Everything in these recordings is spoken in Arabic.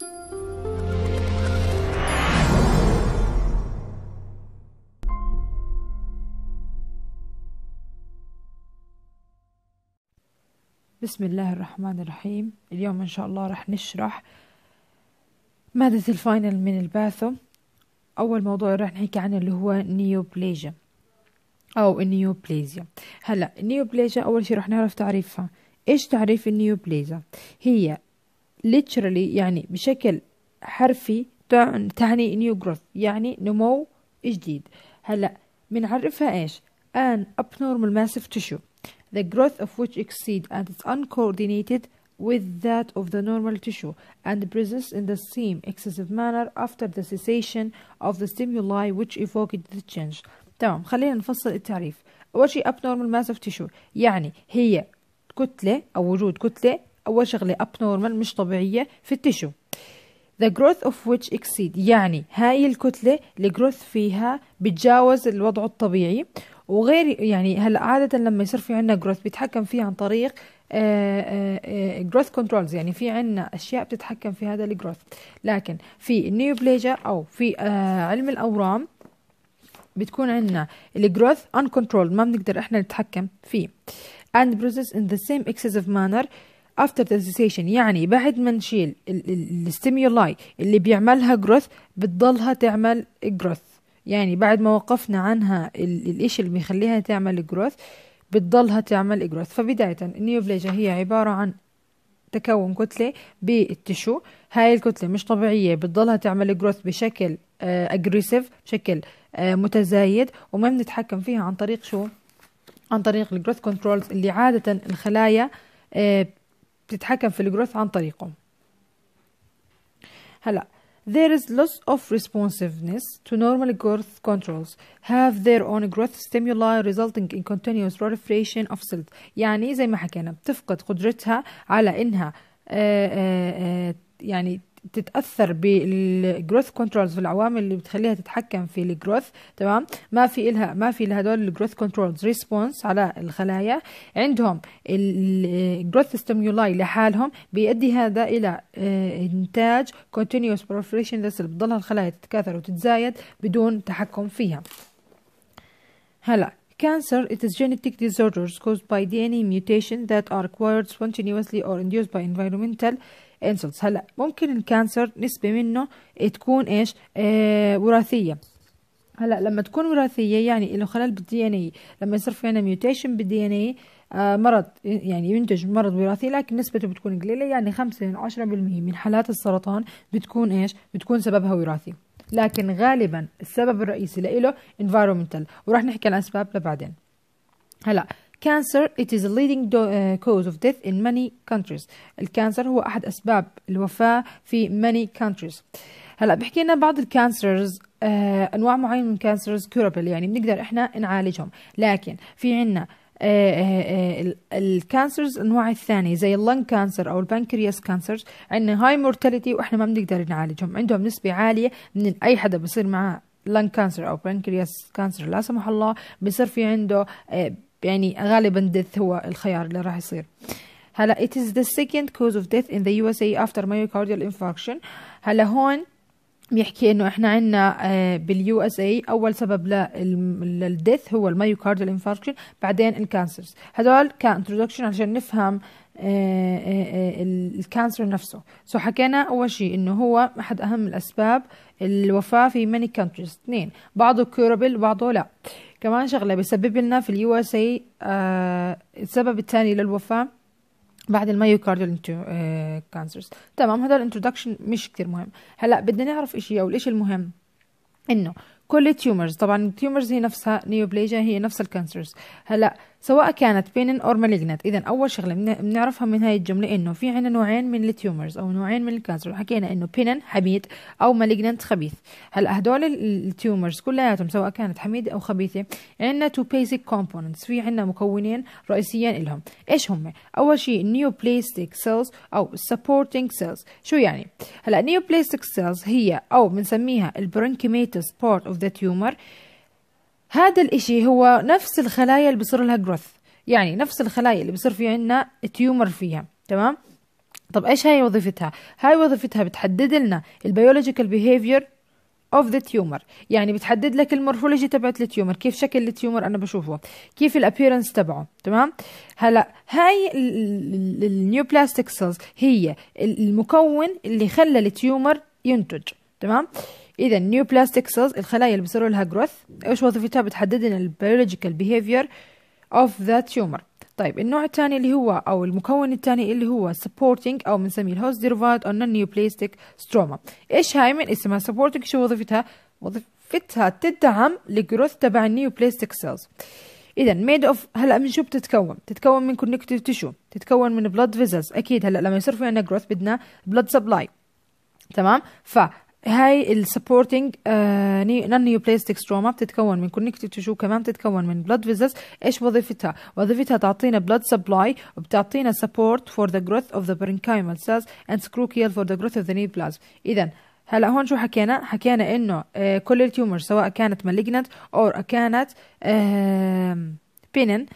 بسم الله الرحمن الرحيم اليوم ان شاء الله رح نشرح مادة الفاينل من الباثو اول موضوع رح نحكي عنه اللي هو نيوبليجيا او النيوبليزيا هلا النيوبليجيا اول شي رح نعرف تعريفها ايش تعريف النيوبليزا هي literally يعني بشكل حرفي تعني new growth يعني نمو جديد هلا بنعرفها ايش an abnormal massive tissue the growth of which exceed and is uncoordinated with that of the normal tissue and presents in the same excessive manner after the cessation of the stimuli which evoked the change تمام خلينا نفصل التعريف أول شيء abnormal massive tissue يعني هي كتلة أو وجود كتلة أول شغلة abnormal مش طبيعية في التشو the growth of which exceed يعني هاي الكتلة الجروث فيها بتجاوز الوضع الطبيعي وغير يعني هلا عادة لما يصير في عندنا growth بيتحكم فيه عن طريق آه، آه، آه، growth controls يعني في عندنا اشياء بتتحكم في هذا الجروث لكن في النيوبليجيا او في علم الاورام بتكون عندنا الجروث uncontrolled ما بنقدر احنا نتحكم فيه and process in the same excessive manner افتر ديسوسيشن يعني بعد ما نشيل الستيميولاي اللي بيعملها جروث بتضلها تعمل جروث يعني بعد ما وقفنا عنها الاشي اللي بيخليها تعمل جروث بتضلها تعمل جروث فبداية النيوبليجا هي عبارة عن تكون كتلة بالتشو هاي الكتلة مش طبيعية بتضلها تعمل جروث بشكل اجريسيف آه، بشكل آه، متزايد وما بنتحكم فيها عن طريق شو عن طريق الجروث كنترولز اللي عادة الخلايا آه، بتتحكم في الجروث عن طريقه هلا There is loss of responsiveness to normal growth controls have their own growth stimuli resulting in continuous proliferation of cells يعني زي ما حكينا بتفقد قدرتها على انها آآ آآ يعني تتاثر بالجروث كنترولز والعوامل اللي بتخليها تتحكم في الجروث تمام ما في الها ما في لهدول الجروث كنترولز ريسبونس على الخلايا عندهم الجروث ستيمولاي لحالهم بيؤدي هذا الى آه، انتاج كونتينوس بروفريشن اللي بتضلها الخلايا تتكاثر وتتزايد بدون تحكم فيها هلا Cancer it is genetic disorders caused by DNA mutation that are acquired spontaneously or induced by environmental uh, انسلتس هلا ممكن الكانسر نسبه منه آه، تكون ايش آه وراثيه هلا لما تكون وراثيه يعني له خلل بالدي ان اي لما يصير في عندنا ميوتيشن بالدي ان اي آه، مرض يعني ينتج مرض وراثي لكن نسبته بتكون قليله يعني 5 ل 10% من حالات السرطان بتكون ايش بتكون سببها وراثي لكن غالبا السبب الرئيسي له انفايرومنتال وراح نحكي عن اسباب لبعدين هلا cancer it is a leading do, uh, cause of death in many countries الكانسر هو أحد أسباب الوفاة في many countries هلا بحكي لنا بعض الكانسرز آه أنواع معينة من الكانسرز كورابل يعني بنقدر إحنا نعالجهم لكن في عنا آه، آه، آه، الكانسرز النوع الثاني زي اللنج كانسر او البنكرياس كانسرز عندنا هاي مورتاليتي واحنا ما بنقدر نعالجهم عندهم نسبه عاليه من اي حدا بصير معاه لنج كانسر او بنكرياس كانسر لا سمح الله بصير في عنده يعني غالبا ديث هو الخيار اللي راح يصير هلا it is the second cause of death in the USA after myocardial infarction هلا هون بيحكي انه احنا عندنا آه، باليو اس اي اول سبب للديث هو المايوكارديال انفاركشن بعدين الكانسرز هذول كانتروداكشن عشان نفهم آه، آه، الكانسر نفسه سو so حكينا اول شيء انه هو احد اهم الاسباب الوفاه في ماني كانتريز اثنين بعضه كيورابل بعضه لا كمان شغلة بيسبب لنا في اليو اس آه، اي السبب الثاني للوفاة بعد المايوكارديال كانسرز آه، تمام هذا الانترودكشن مش كتير مهم هلا بدنا نعرف اشي او الاشي المهم انه كل التيومرز طبعا التيومرز هي نفسها نيوبليجيا هي نفس الكانسرز هلا سواء كانت بينن اور مالجنت اذا اول شغله بنعرفها من هاي الجمله انه في عندنا نوعين من التيومرز او نوعين من الكانسر حكينا انه بينن حميد او مالجنت خبيث هلا هدول التيومرز كلياتهم سواء كانت حميده او خبيثه عندنا تو بيزك كومبوننتس في عندنا مكونين رئيسيين لهم ايش هم اول شيء بلاستيك سيلز او سبورتنج سيلز شو يعني هلا بلاستيك سيلز هي او بنسميها البرونكيماتوس بارت اوف ذا تيومر هذا الإشي هو نفس الخلايا اللي بصير لها جروث يعني نفس الخلايا اللي بصير في عنا تيومر فيها تمام طب ايش هاي وظيفتها هاي وظيفتها بتحدد لنا البيولوجيكال بيهيفير اوف ذا تيومر يعني بتحدد لك المورفولوجي تبعت التيومر كيف شكل التيومر انا بشوفه كيف الابييرنس تبعه تمام هلا هاي بلاستيك سيلز هي المكون اللي خلى التيومر ينتج تمام اذا نيو بلاستيك سيلز الخلايا اللي بيصير لها جروث ايش وظيفتها بتحدد لنا البيولوجيكال بيهيفير اوف ذا تيومر طيب النوع الثاني اللي هو او المكون الثاني اللي هو سبورتنج او بنسميه الهوست ديرفات اون بلاستيك ستروما ايش هاي من اسمها سبورتنج شو وظيفتها وظيفتها تدعم الجروث تبع النيو بلاستيك سيلز اذا ميد اوف هلا من شو بتتكون بتتكون من كونكتيف تيشو بتتكون من بلاد فيزلز اكيد هلا لما يصير في عندنا جروث بدنا بلاد سبلاي تمام ف هاي السبورتنج نون نيوبلاستيك ستروما بتتكون من كونكتيف تشو كمان بتتكون من بلاد فيزلز ايش وظيفتها وظيفتها تعطينا بلاد سبلاي وبتعطينا سبورت فور ذا جروث اوف ذا برينكايمال سيلز اند سكروكيال فور ذا جروث اوف ذا نيو بلازم اذا هلا هون شو حكينا حكينا انه آه كل التيومر سواء كانت مالجنت او كانت آه بينن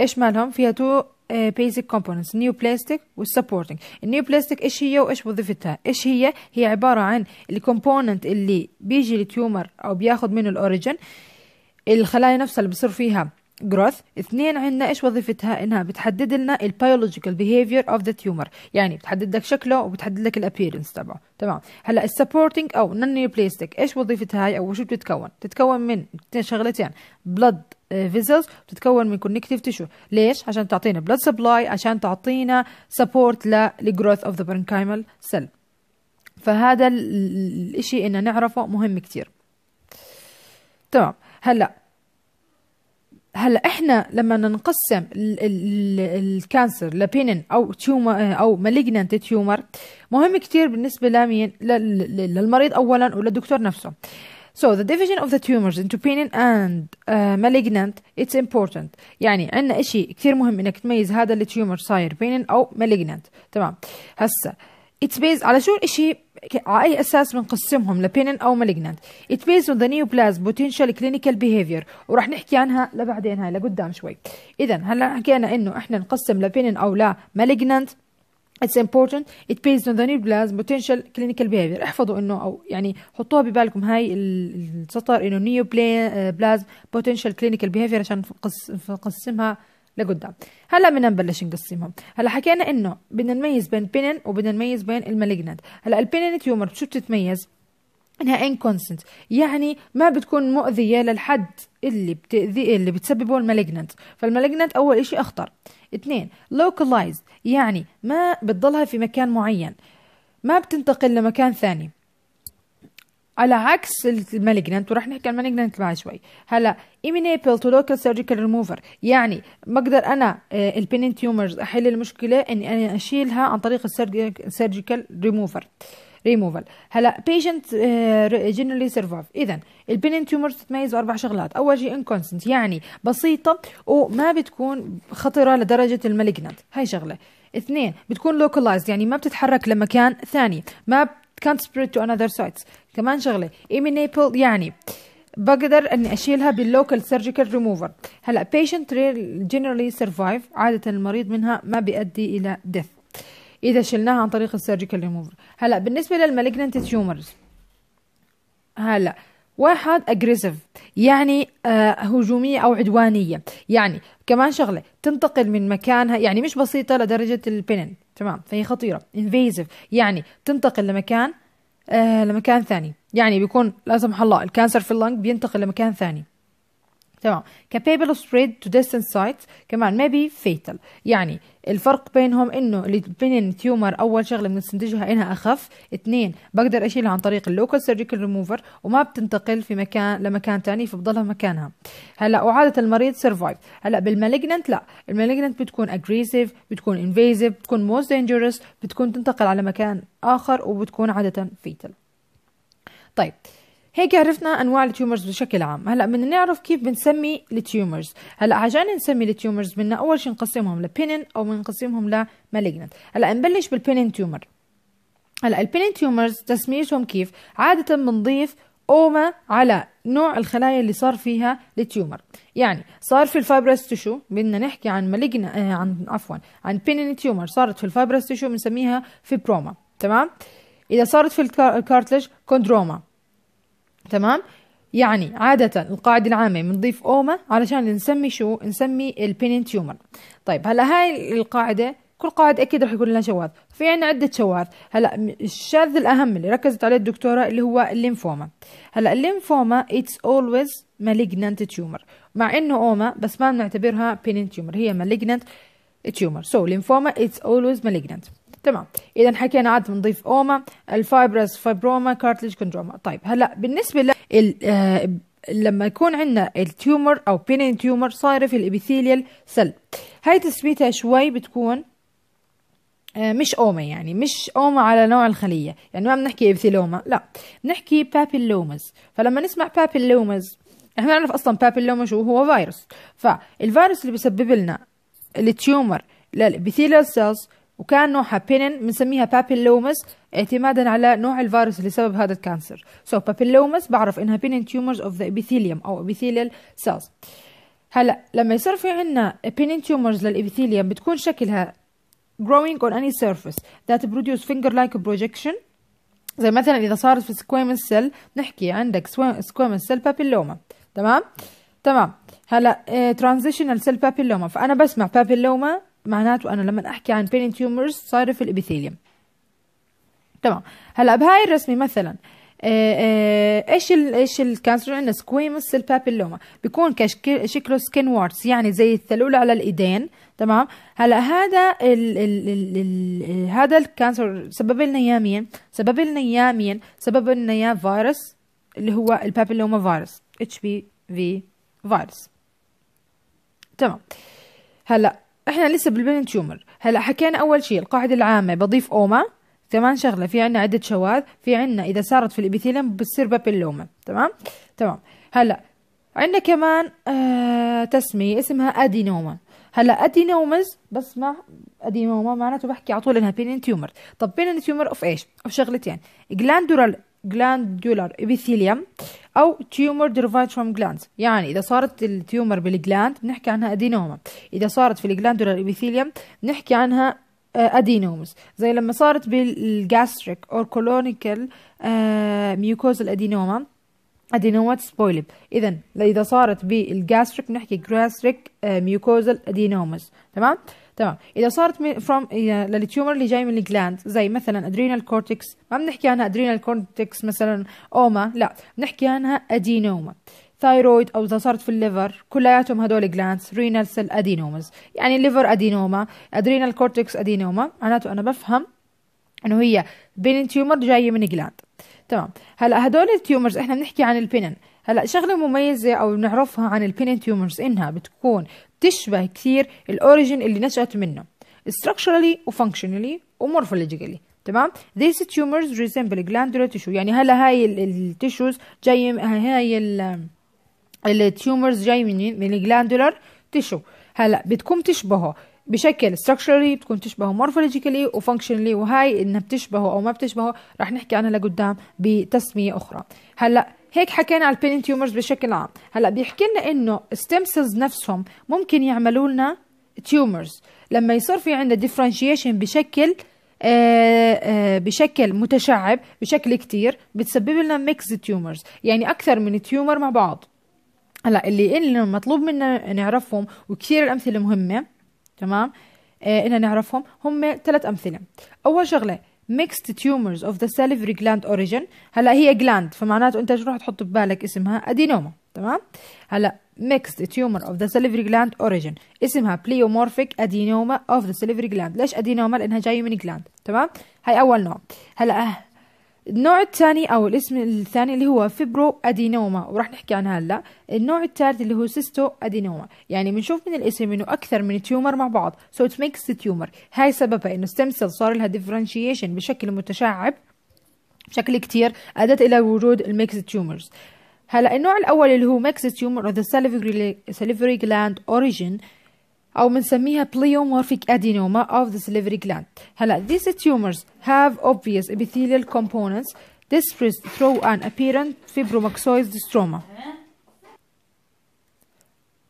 ايش مالهم فيها تو بيزك كومبوننتس نيو بلاستيك والسبورتنج النيو بلاستيك ايش هي وايش وظيفتها ايش هي هي عباره عن الكومبوننت اللي بيجي التيومر او بياخد منه الاوريجن الخلايا نفسها اللي بصير فيها جروث اثنين عندنا ايش وظيفتها انها بتحدد لنا البيولوجيكال بيهيفير اوف ذا تيومر يعني بتحدد لك شكله وبتحدد لك الابييرنس تبعه تمام هلا السبورتنج او نون بلاستيك ايش وظيفتها هاي او شو بتتكون بتتكون من شغلتين بلد فيزلز آه، بتتكون من كونكتيف تيشو ليش عشان تعطينا بلاد سبلاي عشان تعطينا سبورت للجروث اوف ذا برنكايمال سيل فهذا الشيء ان نعرفه مهم كتير تمام هلا هلا احنا لما نقسم الكانسر لبينن او تيومر آه، او مالجننت تيومر مهم كتير بالنسبه لمين للمريض اولا وللدكتور نفسه So the division of the tumors into benign and uh, malignant it's important يعني عندنا إشي كثير مهم إنك تميز هذا التيومر صاير benign أو malignant تمام هسا it's based على شو الإشي على أي أساس بنقسمهم لبينن أو malignant. It's based on the neoplasm potential clinical behavior وراح نحكي عنها لبعدين هاي لقدام شوي إذا هلا حكينا إنه إحنا نقسم لبينن أو لا malignant It's important it based on the neoplasm potential clinical behavior احفظوا انه او يعني حطوها ببالكم هاي السطر انه neoplasm آه، potential clinical behavior عشان نقسمها لقدام هلا بدنا نبلش نقسمهم هلا حكينا انه بدنا نميز بين بينن وبدنا نميز بين المالجنت هلا البينن تيومر شو بتتميز انها انكونسنت يعني ما بتكون مؤذيه للحد اللي بتاذي اللي بتسببه المالجننت فالمالجننت اول شيء اخطر اثنين localized يعني ما بتضلها في مكان معين ما بتنتقل لمكان ثاني على عكس المالجننت ورح نحكي عن المالجننت بعد شوي هلا امينيبل تو لوكال سيرجيكال ريموفر يعني بقدر انا آه، البينين تيومرز احل المشكله اني انا اشيلها عن طريق السيرجيكال ريموفر ريموفال هلا بيشنت جنرالي سرفايف اذا البنين تيومرز تتميز باربع شغلات اول شيء انكونسنت يعني بسيطه وما بتكون خطره لدرجه المالجنت هاي شغله اثنين بتكون لوكاليز يعني ما بتتحرك لمكان ثاني ما كانت سبريد تو انذر سايتس كمان شغله ايمينيبل يعني بقدر اني اشيلها باللوكال سيرجيكال ريموفر هلا بيشنت جنرالي سرفايف عاده المريض منها ما بيؤدي الى ديث اذا شلناها عن طريق السيرجيكال ريموفر هلا بالنسبه للمالجننت تيومرز هلا واحد اجريسيف يعني آه هجوميه او عدوانيه يعني كمان شغله تنتقل من مكانها يعني مش بسيطه لدرجه البنن تمام فهي خطيره انفيزيف يعني تنتقل لمكان آه لمكان ثاني يعني بيكون لا سمح الله الكانسر في اللنج بينتقل لمكان ثاني تمام capable of spread to distant sites كمان maybe fatal يعني الفرق بينهم انه البنين تيومر اول شغله بنستنتجها انها اخف اثنين بقدر اشيلها عن طريق اللوكال سيرجيكال ريموفر وما بتنتقل في مكان لمكان تاني فبضلها مكانها هلا وعاده المريض سرفايف هلا بالمالجننت لا المالجننت بتكون اجريسيف بتكون انفيزيف بتكون موست دينجرس بتكون تنتقل على مكان اخر وبتكون عاده فيتال طيب هيك عرفنا انواع التيومرز بشكل عام هلا بدنا نعرف كيف بنسمي التيومرز هلا عشان نسمي التيومرز بدنا اول شيء نقسمهم لبينن او بنقسمهم لمالجنت هلا نبلش بالبينن تيومر هلا البينن تيومرز تسميتهم كيف عاده بنضيف اوما على نوع الخلايا اللي صار فيها التيومر يعني صار في الفايبرس تشو بدنا نحكي عن مالجنا آه عن عفوا عن بينن تيومر صارت في الفايبرس تشو بنسميها فيبروما تمام اذا صارت في الكارتلج كوندروما تمام يعني عادة القاعدة العامة بنضيف أوما علشان نسمي شو نسمي البينين تيومر طيب هلا هاي القاعدة كل قاعدة أكيد رح يكون لها شواذ في عنا عدة شواذ هلا الشاذ الأهم اللي ركزت عليه الدكتورة اللي هو الليمفوما هلا الليمفوما it's always malignant tumor مع إنه أوما بس ما بنعتبرها بينين تيومر هي malignant tumor so lymphoma it's always malignant تمام اذا حكينا عاد بنضيف اوما الفايبرز فايبروما كارتليج كوندروما طيب هلا بالنسبه ل آه، لما يكون عندنا التيومر او بينين تيومر صايره في الابيثيليال سيل هاي تسميتها شوي بتكون آه، مش اوما يعني مش اوما على نوع الخليه يعني ما بنحكي ابثيلوما لا بنحكي بابيلومز فلما نسمع بابيلومز احنا نعرف اصلا بابيلوما شو هو فيروس فالفيروس اللي بيسبب لنا التيومر للابيثيليال سيلز وكان نوعها بينن بنسميها بابيلومس اعتمادا على نوع الفيروس اللي سبب هذا الكانسر سو so, بابيلومس بعرف انها بينن تيومرز اوف ذا ابيثيليوم او ابيثيليال سيلز هلا لما يصير في عندنا بينن تيومرز للابيثيليوم بتكون شكلها growing on any surface that produce finger-like projection زي مثلا اذا صارت في سكويمس سيل نحكي عندك سكويمس سيل بابيلوما تمام تمام هلا ترانزيشنال سيل بابيلوما فانا بسمع بابيلوما معناته انا لما احكي عن بيرين تيومرز صار في الابيثيليوم تمام هلا بهاي الرسمه مثلا آه، آه، ايش ايش الكانسر عندنا سكويموس سيل بابيلوما بيكون كشكل شكله سكين وارتس يعني زي الثلول على الايدين تمام هلا هذا الـ الـ الـ الـ هذا الكانسر سبب لنا اياه مين سبب لنا اياه مين سبب لنا اياه فيروس اللي هو البابيلوما فيروس اتش بي في فيروس تمام هلا احنا لسه بالبين تيومر هلا حكينا اول شيء القاعده العامه بضيف اوما كمان شغله في عنا عده شواذ في عنا اذا صارت في الابيثيليوم بتصير بابيلوما تمام تمام هلا عنا كمان آه تسمية اسمها أدينوما هلا أدينومز بسمع أدينوما معناته بحكي على طول إنها بينين تيومر طب بينين تيومر أوف إيش؟ أوف شغلتين جلاندورال glandular epithelium او tumor derived from glands يعني اذا صارت التيومر بالجلاند بنحكي عنها ادينوما اذا صارت في الجلاندولار epithelium بنحكي عنها ادينومز آه، زي لما صارت بالجاستريك اور كولونيكال mucosal adenoma ادينومات سبويلب اذا اذا صارت بالجاستريك بنحكي جاستريك ميوكوزال ادينومز تمام تمام اذا صارت من فروم للتيومر اللي جاي من الجلاند زي مثلا ادرينال كورتكس ما بنحكي عنها ادرينال كورتكس مثلا اوما لا بنحكي عنها ادينوما ثايرويد او اذا صارت في الليفر كلياتهم هدول جلاندز رينال سيل ادينومز يعني الليفر ادينوما ادرينال كورتكس ادينوما معناته انا بفهم انه هي بين تيومر جايه من جلاند تمام هلا هدول التيومرز احنا بنحكي عن البينن هلا شغله مميزه او بنعرفها عن البينن تيومرز انها بتكون تشبه كثير الاوريجين اللي نشأت منه structurally وfunctionally morphologically تمام these tumors resemble glandular tissue يعني هلا هاي التيشوز جاي هاي التيومرز جاي من من الجلاندولار تيشو هلا بتكون تشبهه بشكل structurally بتكون تشبهه morphologically functionally وهاي انها بتشبهه او ما بتشبهه رح نحكي عنها لقدام بتسميه اخرى هلا هيك حكينا على البين تيومرز بشكل عام هلا بيحكي لنا انه ستيم سيلز نفسهم ممكن يعملوا لنا تيومرز لما يصير في عندنا ديفرنشيشن بشكل آآ آه، آآ آه، بشكل متشعب بشكل كتير بتسبب لنا ميكس تيومرز يعني اكثر من تيومر مع بعض هلا اللي اللي مطلوب منا نعرفهم وكثير الامثله مهمه تمام آه نعرفهم هم ثلاث امثله اول شغله mixed tumors of the salivary gland origin هلا هي gland فمعناته انت شو رح تحط ببالك اسمها ادينوما تمام هلا mixed tumor of the salivary gland origin اسمها pleomorphic adenoma of the salivary gland ليش adenoma لانها جايه من gland تمام هاي اول نوع هلا النوع الثاني او الاسم الثاني اللي هو فيبرو ادينوما وراح نحكي عنها هلا النوع الثالث اللي هو سيستو ادينوما يعني بنشوف من الاسم انه اكثر من تيومر مع بعض سو ات ميكس تيومر هاي سببها انه ستيم سيل صار لها ديفرنشيشن بشكل متشعب بشكل كثير ادت الى وجود الميكس تيومرز هلا النوع الاول اللي هو ميكس تيومر or the salivary gland origin او بنسميها pleomorphic adenoma of the salivary gland هلا these tumors have obvious epithelial components dispersed through an apparent fibromaxoid stroma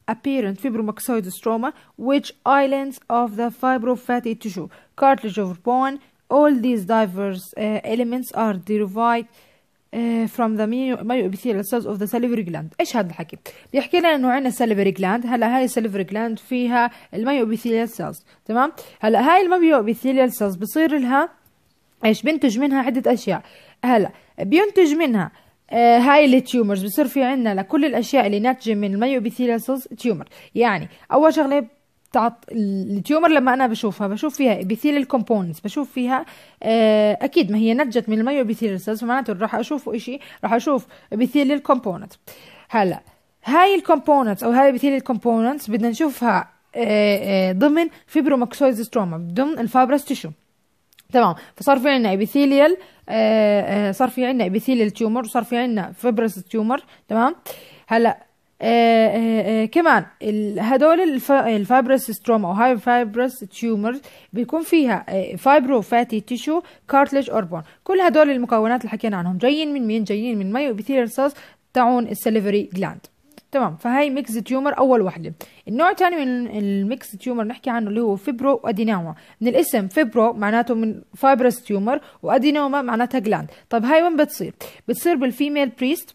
apparent fibromaxoid stroma which islands of the fibrofatty tissue cartilage of bone all these diverse uh, elements are derived إيه، from the epithelial cells of the salivary gland ايش هذا الحكي بيحكي لنا انه عندنا salivary gland هلا هاي salivary gland فيها المايو epithelial cells تمام هلا هاي epithelial cells بصير لها ايش بينتج منها عده اشياء هلا بينتج منها آه هاي التيومرز بصير في عندنا لكل الاشياء اللي ناتجه من المايو epithelial cells تيومر يعني اول شغله تعط... التيومر لما انا بشوفها بشوف فيها ابيثيليال كومبوننتس بشوف فيها آه اكيد ما هي نتجت من المايو ابيثيليال سيلز فمعناته راح اشوف شيء راح اشوف ابيثيليال الكومبوننت هلا هاي الكومبوننتس او هاي الابيثيليال كومبوننتس بدنا نشوفها آه آه ضمن فيبروماكسويد ستروما ضمن الفابرس تيشو تمام فصار في عندنا ابيثيليال آه، آه، صار في عندنا ابيثيليال تيومر وصار في عندنا فيبرس تيومر تمام هلا آه، آه، آه، كمان هدول الفايبرس ستروما او هاي فايبرس تيومرز بيكون فيها فايبرو فاتي تيشو اور اوربون كل هدول المكونات اللي حكينا عنهم جايين من مين جايين من مي وبثير رصاص تاعون السليفري جلاند تمام فهي ميكس تيومر اول وحده النوع الثاني من الميكس تيومر نحكي عنه اللي هو فيبرو وادينوما من الاسم فيبرو معناته من فايبرس تيومر وادينوما معناتها جلاند طب هاي وين بتصير بتصير بالفيميل بريست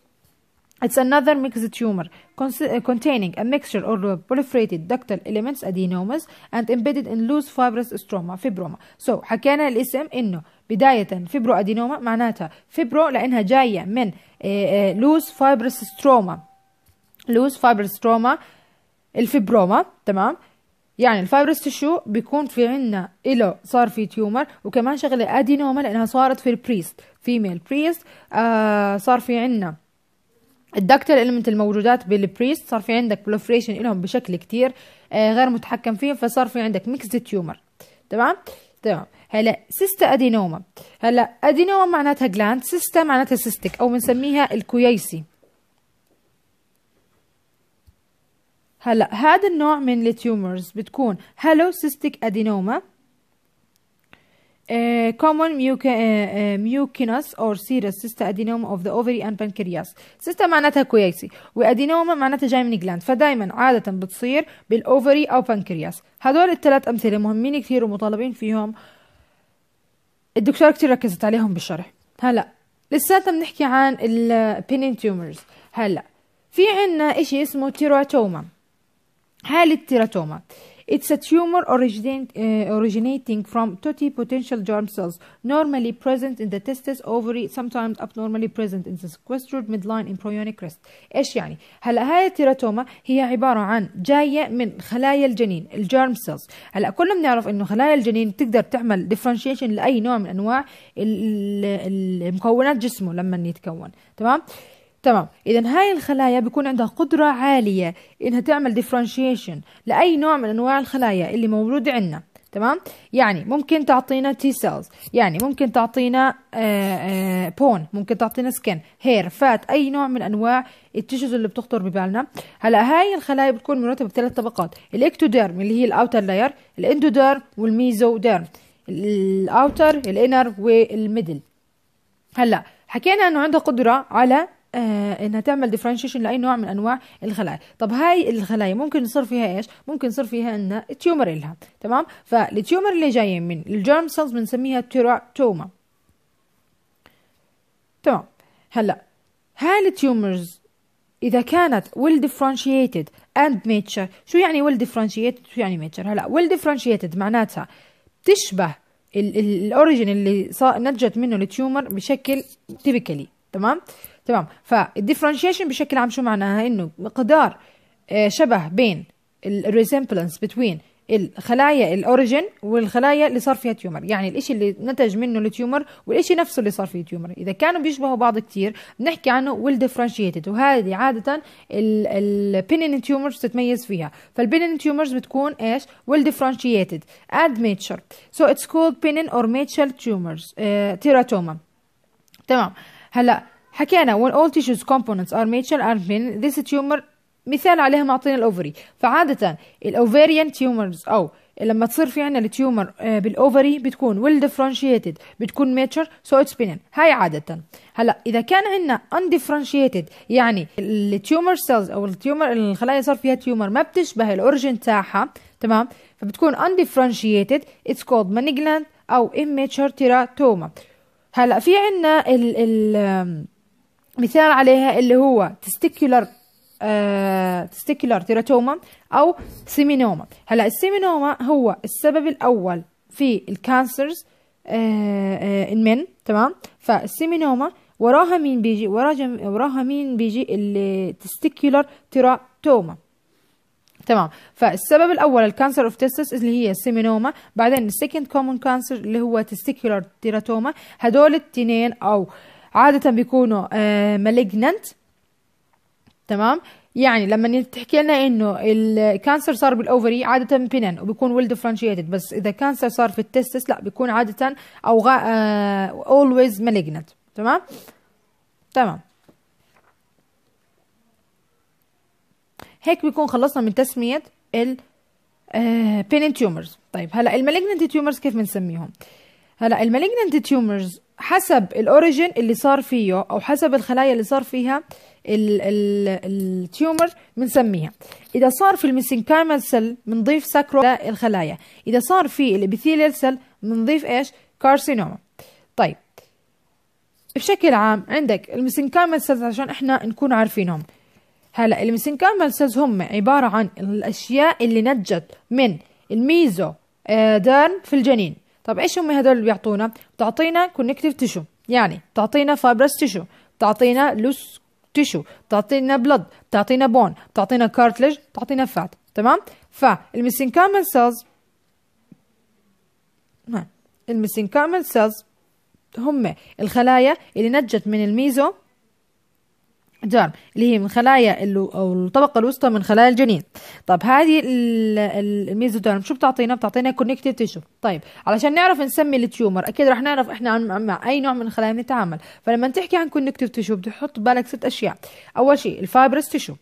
It's another mixed tumor uh, containing a mixture of proliferated ductal elements adenomas and embedded in loose fibrous stroma fibroma. So حكينا الاسم انه بداية فيبرو ادينوما معناتها فيبرو لانها جاية من آه، آه، loose fibrous stroma loose fibrous stroma الفيبروما تمام يعني الفايبرس تشو بيكون في عنا إله صار في تيومر وكمان شغلة ادينوما لأنها صارت في البريست فيميل بريست آه صار في عنا الدكتور المنت الموجودات بالبريست صار في عندك بلوفريشن لهم بشكل كتير آه، غير متحكم فيه فصار في عندك ميكس تيومر تمام تمام هلا سيستا ادينوما هلا ادينوما معناتها جلاند سيستا معناتها سيستك او بنسميها الكويسي هلا هذا النوع من التيومرز بتكون هالو سيستك ادينوما common muc mucinous or serous cyst adenoma of the ovary and pancreas cyst معناتها كويسي وادينوما معناتها جاي من جلاند فدايما عادة بتصير بالاوفري او بنكرياس هذول الثلاث امثلة مهمين كثير ومطالبين فيهم الدكتور كثير ركزت عليهم بالشرح هلا لساتنا بنحكي عن البينين تيومرز هلا في عنا اشي اسمه تيراتوما هالة تيراتوما It's a tumor originating from totty potential germ cells, normally present in the testis ovary, sometimes abnormally present in the sequestered midline in embryonic crest. ايش يعني؟ هلا هاي التيراتوما هي عبارة عن جاية من خلايا الجنين الجيرم سيلز، هلا كلنا بنعرف انه خلايا الجنين بتقدر تعمل ديفرنشيشن لاي نوع من انواع المكونات جسمه لما يتكون، تمام؟ تمام اذا هاي الخلايا بيكون عندها قدره عاليه انها تعمل ديفرنشيشن لاي نوع من انواع الخلايا اللي موجوده عندنا تمام يعني ممكن تعطينا تي سيلز يعني ممكن تعطينا بون آه، آه، ممكن تعطينا سكن هير فات اي نوع من انواع التشوز اللي بتخطر ببالنا هلا هاي الخلايا بتكون مرتبه بثلاث طبقات الاكتوديرم اللي هي الاوتر لاير الاندوديرم والميزوديرم الاوتر الانر والميدل هلا حكينا انه عندها قدره على آه، انها تعمل ديفرنشيشن لاي نوع من انواع الخلايا طب هاي الخلايا ممكن يصير فيها ايش ممكن يصير فيها ان تيومر إلها تمام فالتيومر اللي جايه من الجيرم سيلز بنسميها تيراتوما تمام هلا هاي التيومرز اذا كانت ويل ديفرنشيتد اند ميتشر شو يعني ويل ديفرنشيتد شو يعني ميتشر هلا ويل ديفرنشيتد معناتها بتشبه الاوريجن اللي نتجت منه التيومر بشكل تيبيكالي تمام تمام فالديفرنشيشن بشكل عام شو معناها انه مقدار آه، شبه بين الريزمبلنس بتوين الخلايا الاوريجن والخلايا اللي صار فيها تيومر يعني الاشي اللي نتج منه التيومر والاشي نفسه اللي صار فيه تيومر اذا كانوا بيشبهوا بعض كتير بنحكي عنه ويل ديفرنشيتد وهذه عاده البينين تيومرز تتميز فيها فالبينين تيومرز بتكون ايش ويل ديفرنشيتد اد ميتشر سو اتس كولد بينين اور ميتشل تيومرز تيراتوما تمام هلا حكينا when all tissues components are mature and thin this tumor مثال عليها معطينا الاوفري فعادة الاوفريان تيومرز او لما تصير في عنا التيومر آه، بالاوفري بتكون well differentiated بتكون mature so it's been هاي عادة هلا اذا كان عنا undifferentiated يعني التيومر سيلز او التيومر الخلايا صار فيها تيومر ما بتشبه الاوريجن تاعها تمام فبتكون undifferentiated it's called malignant او immature teratoma هلا في عنا ال ال مثال عليها اللي هو تستيكولر آه، تستيكولر تيراتوما او سيمينوما هلا السيمينوما هو السبب الاول في الكانسرز آه، المن آه، تمام فالسيمينوما وراها مين بيجي وراها وراها مين بيجي التستيكولر تيراتوما تمام فالسبب الاول الكانسر اوف تيستس اللي هي السيمينوما بعدين السكند كومون كانسر اللي هو تستيكولر تيراتوما هدول التنين او آه عادة بيكونوا مالجننت آه، تمام يعني لما تحكي لنا انه الكانسر صار بالاوفري عاده بنن وبيكون ويل ديفرنشيتد بس اذا كانسر صار في التستس لا بيكون عاده او اولويز مالجنت آه، تمام تمام هيك بيكون خلصنا من تسميه ال بنن آه، تيومرز طيب هلا المالجننت تيومرز كيف بنسميهم هلا المالجننت تيومرز حسب الاوريجن اللي صار فيه او حسب الخلايا اللي صار فيها التيومر بنسميها اذا صار في الميسنكايمال سيل بنضيف ساكرو للخلايا اذا صار في الابيثيليال سيل بنضيف ايش كارسينوما طيب بشكل عام عندك الميسنكايمال سيلز عشان احنا نكون عارفينهم هلا الميسنكايمال سيلز هم عباره عن الاشياء اللي نتجت من الميزو ديرم آه، في الجنين طب ايش هم هدول اللي بيعطونا بتعطينا كونكتيف تيشو يعني بتعطينا فايبرس تيشو بتعطينا لوس تيشو بتعطينا بلد بتعطينا بون بتعطينا كارتلج بتعطينا فات تمام كامل سيلز كامل سيلز هم الخلايا اللي نجت من الميزو دارم اللي هي من خلايا أو الطبقة الوسطى من خلايا الجنين طب هذه الميزوديرم شو بتعطينا بتعطينا كونكتيف تيشو طيب علشان نعرف نسمي التيومر أكيد رح نعرف إحنا عن مع أي نوع من الخلايا بنتعامل فلما تحكي عن كونكتيف تيشو بدك تحط بالك ست أشياء أول شيء الفايبرس تيشو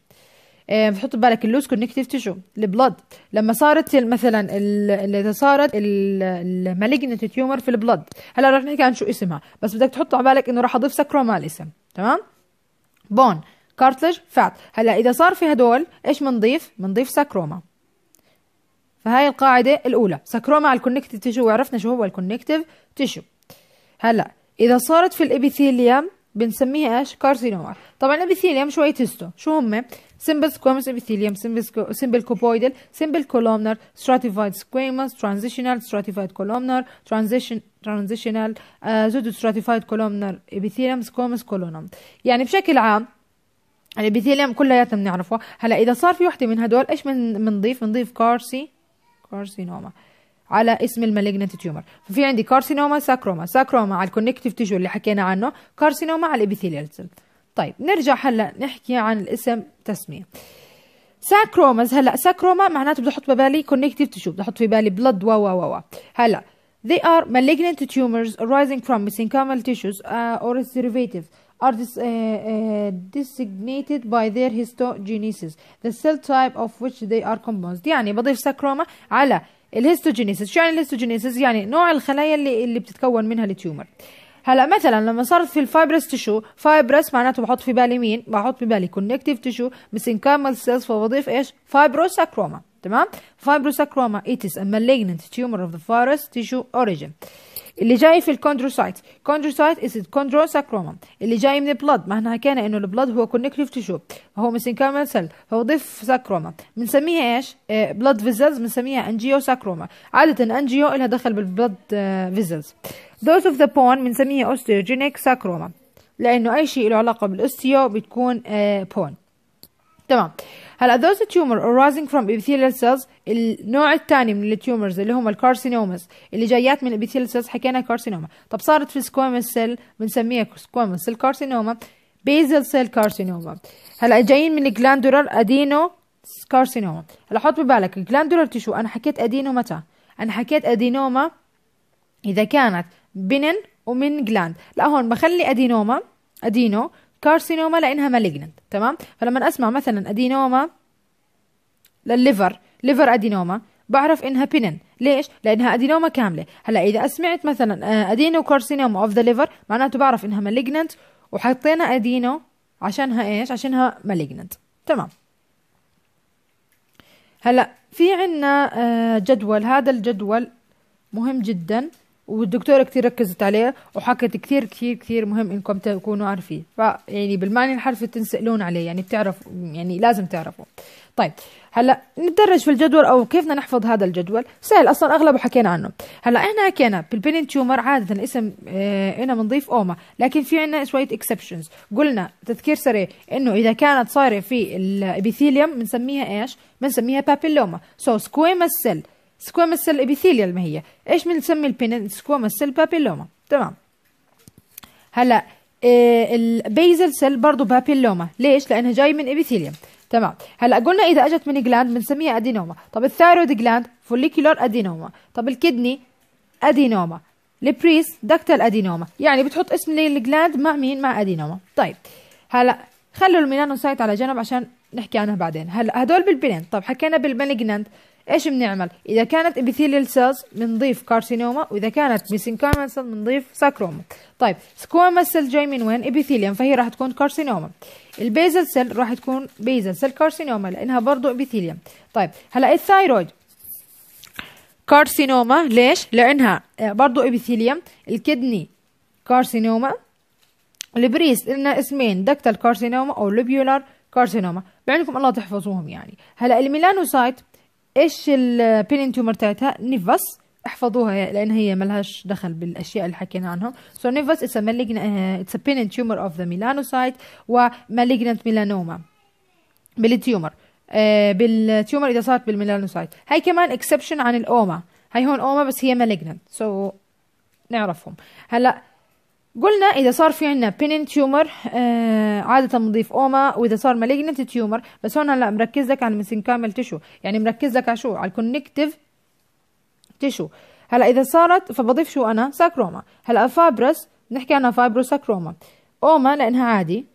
آه، بتحط بالك اللوز كونكتيف تيشو البلد لما صارت مثلا اللي صارت المالجنت تيومر في البلد هلا رح نحكي عن شو اسمها بس بدك تحط على بالك انه رح اضيف سكرومال الاسم تمام بون كارتلج فات هلا اذا صار في هدول ايش بنضيف بنضيف ساكروما فهاي القاعدة الأولى ساكروما على الكونكتيف تيشو وعرفنا شو هو الكونكتيف تيشو هلا إذا صارت في الإبيثيليوم بنسميها ايش كارسينوما طبعا الإبيثيليوم شوية تستو شو هم سيمبل squamous ابيثيليوم سيمبل كوبويدل سيمبل كولومنر ستراتيفايد stratified ترانزيشنال ستراتيفايد كولومنر ترانزيشن ترانزيشنال transitional, ستراتيفايد كولومنر ابيثيليوم columnar epithelium, يعني بشكل عام الابيثيليوم كلياتنا بنعرفه هلا اذا صار في وحده من هدول ايش من بنضيف بنضيف كارسي كارسينوما على اسم المالجنت تيومر ففي عندي كارسينوما ساكروما ساكروما على الكونكتيف تيشو اللي حكينا عنه كارسينوما على الابيثيليال سيل طيب نرجع هلا نحكي عن الاسم تسميه ساكرومز هلا ساكروما معناته بدي احط ببالي كونكتيف تشو بدي احط في بالي بلد و و و هلا They are malignant tumors arising from mesenchymal tissues uh, or its derivatives are dis, uh, uh, designated by their histogenesis the cell type of which they are composed يعني بضيف ساكروما على الهيستوجينيسيس شو يعني الهيستوجينيسيس يعني نوع الخلايا اللي اللي بتتكون منها التيومر هلا مثلا لما صارت في الفايبرس تشو فايبرس معناته بحط في بالي مين بحط في بالي كونكتيف تشو بس ان كامل سيلز فبضيف ايش فايبروس اكروما تمام فايبروساكروما it is a malignant tumor of the fibrous tissue origin اللي جاي في الكوندروسايت كوندروسايت is الكوندروساكروما اللي جاي من البلد ما احنا حكينا انه البلد هو كونكتيف تشو هو مسينكامل سيل فبضيف ساكروما بنسميها ايش بلد آه، فيزلز بنسميها انجيو ساكروما عاده انجيو لها دخل بالبلد فيزلز uh, those of the pawn بنسميها osteogenic sacroma لأنه أي شيء له علاقة بالأستيو بتكون uh, uh, تمام هلا those tumor arising from epithelial cells النوع الثاني من التيومرز اللي هم الكارسينومز اللي جايات من epithelial cells حكينا كارسينوما طب صارت في squamous cell بنسميها squamous cell carcinoma basal cell carcinoma هلا جايين من glandular adeno carcinoma هلا حط ببالك glandular tissue انا حكيت ادينو متى انا حكيت ادينوما اذا كانت بنن ومن جلاند لا هون بخلي ادينوما ادينو كارسينوما لانها مالجنت تمام فلما اسمع مثلا ادينوما للليفر ليفر ادينوما بعرف انها بنن ليش لانها ادينوما كامله هلا اذا سمعت مثلا آه، ادينو كارسينوما اوف ذا ليفر معناته بعرف انها مالجنت وحطينا ادينو عشانها ايش عشانها مالجنت تمام هلا في عنا آه، جدول هذا الجدول مهم جدا والدكتورة كتير ركزت عليه وحكت كتير كتير كتير مهم انكم تكونوا عارفين يعني بالمعنى الحرفي تنسألون عليه يعني بتعرف يعني لازم تعرفوا طيب هلا نتدرج في الجدول او كيف بدنا نحفظ هذا الجدول سهل اصلا اغلبه حكينا عنه هلا احنا حكينا بالبنين تيومر عاده اسم هنا اه بنضيف اوما لكن في عندنا شويه اكسبشنز قلنا تذكير سريع انه اذا كانت صايره في الابيثيليوم بنسميها ايش بنسميها بابيلوما سو سكويمس سيل سكوما سيل ابيثيليا هي ايش بنسمي البينين سكوما سيل بابيلوما تمام هلا إيه، البيزل سيل برضه بابيلوما ليش لانها جاي من ابيثيليوم تمام هلا قلنا اذا اجت من جلاند بنسميها ادينوما طب الثايرويد جلاند فوليكولار ادينوما طب الكدني ادينوما البريس دكتال ادينوما يعني بتحط اسم للجلاند مع مين مع ادينوما طيب هلا خلوا الميلانوسايت على جنب عشان نحكي عنها بعدين هلا هدول بالبنين طب حكينا بالمالجنانت ايش بنعمل اذا كانت ابيثيليال سيلز بنضيف كارسينوما واذا كانت mesenchymal cell بنضيف ساكروما طيب سكوما سيل جاي من وين ابيثيليوم فهي راح تكون كارسينوما البيزل سيل راح تكون بيزل سيل كارسينوما لانها برضه ابيثيليوم. طيب هلا إيه الثايرويد كارسينوما ليش لانها آه، برضه ابيثيليوم. الكدني كارسينوما البريس لنا اسمين دكتال كارسينوما او لوبيولار كارسينوما بعينكم الله تحفظوهم يعني هلا الميلانوسايت ايش البينين تيومر تاعتها نيفاس احفظوها لان هي لهاش دخل بالاشياء اللي حكينا عنهم سو نيفاس اتس مالجنا اتس بينين تيومر اوف ذا ميلانوسايت ومالجنت ميلانوما بالتيومر uh, بالتيومر اذا صارت بالميلانوسايت هاي كمان اكسبشن عن الاوما هاي هون اوما بس هي مالجنت سو so نعرفهم هلا قلنا اذا صار في عندنا بينين تيومر آه عاده بنضيف اوما واذا صار مالجنت تيومر بس هون لا مركز لك على كامل تشو يعني مركز لك على شو على الكونكتيف تشو هلا اذا صارت فبضيف شو انا ساكروما هلا فابرس بنحكي عنها فايبروساكروما اوما لانها عادي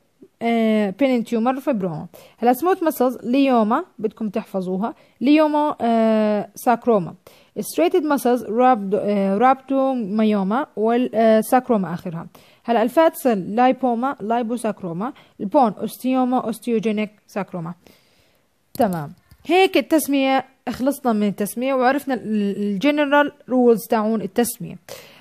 آه بينين تيومر فبروما هلا سموث مسلز ليوما بدكم تحفظوها ليوما آه ساكروما straighted muscles rhabdomyoma والساكروما آخرها هلا الفاتس لايبوما لايبوساكروما البون أستيوما أستيوجينيك ساكروما تمام هيك التسمية خلصنا من التسمية وعرفنا الجنرال رولز تاعون التسمية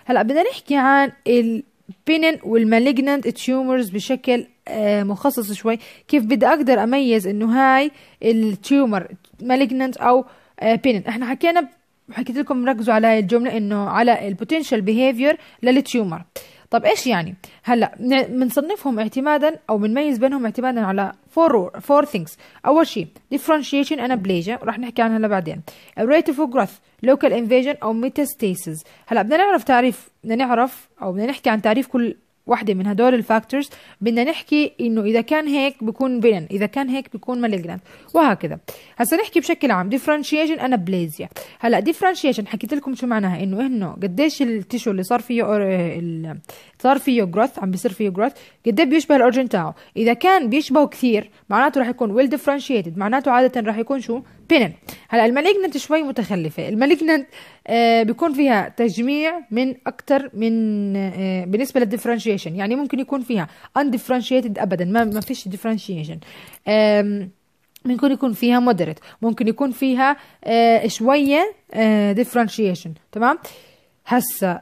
هلا بدنا نحكي عن البينن والمالجننت تيومرز بشكل آه، مخصص شوي كيف بدي اقدر اميز انه هاي التيومر مالجننت او بينن آه، احنا حكينا حكيت لكم ركزوا على هاي الجمله انه على البوتنشال بيهيفير للتيومر طب ايش يعني هلا بنصنفهم اعتمادا او بنميز بينهم اعتمادا على فور فور ثينكس اول شيء differentiation aplasia رح نحكي عنها هلا بعدين rate of growth local invasion او metastasis هلا بدنا نعرف تعريف بدنا نعرف او بدنا نحكي عن تعريف كل واحدة من هدول الفاكتورز بدنا نحكي انه اذا كان هيك بكون بيلن اذا كان هيك بكون مالجنت وهكذا هسا نحكي بشكل عام ديفرنشيشن انا بليزيا هلا ديفرنشيشن حكيت لكم شو معناها انه انه قديش التيشو اللي صار فيه آه، ال... صار فيه جروث عم بيصير فيه جروث قد بيشبه الاورجن تاعه اذا كان بيشبهه كثير معناته راح يكون ويل ديفرنشيتد معناته عاده راح يكون شو بينن هلا المالجنت شوي متخلفه المالجنانت آه، بيكون فيها تجميع من اكثر من آه، بالنسبه للديفرنشيشن يعني ممكن يكون فيها انديفرنشيتد ابدا ما ما فيش ديفرنشيشن ممكن يكون فيها مودريت ممكن يكون فيها آه، شويه ديفرنشيشن تمام هسه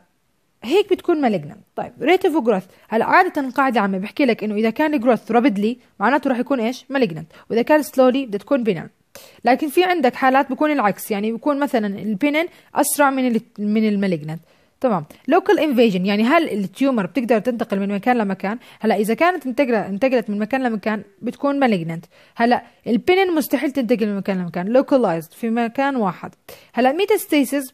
هيك بتكون مالجنا طيب ريت اوف جروث هلا عاده قاعده عامه بحكي لك انه اذا كان جروث رابيدلي معناته راح يكون ايش مالجنا واذا كان سلولي بدها تكون بينان لكن في عندك حالات بيكون العكس يعني بيكون مثلا البينن اسرع من من المالجنت تمام لوكال انفيجن يعني هل التيومر بتقدر تنتقل من مكان لمكان هلا اذا كانت انتقلت من مكان لمكان بتكون مالجنت هلا البينن مستحيل تنتقل من مكان لمكان لوكالايزد في مكان واحد هلا ميتاستاسيس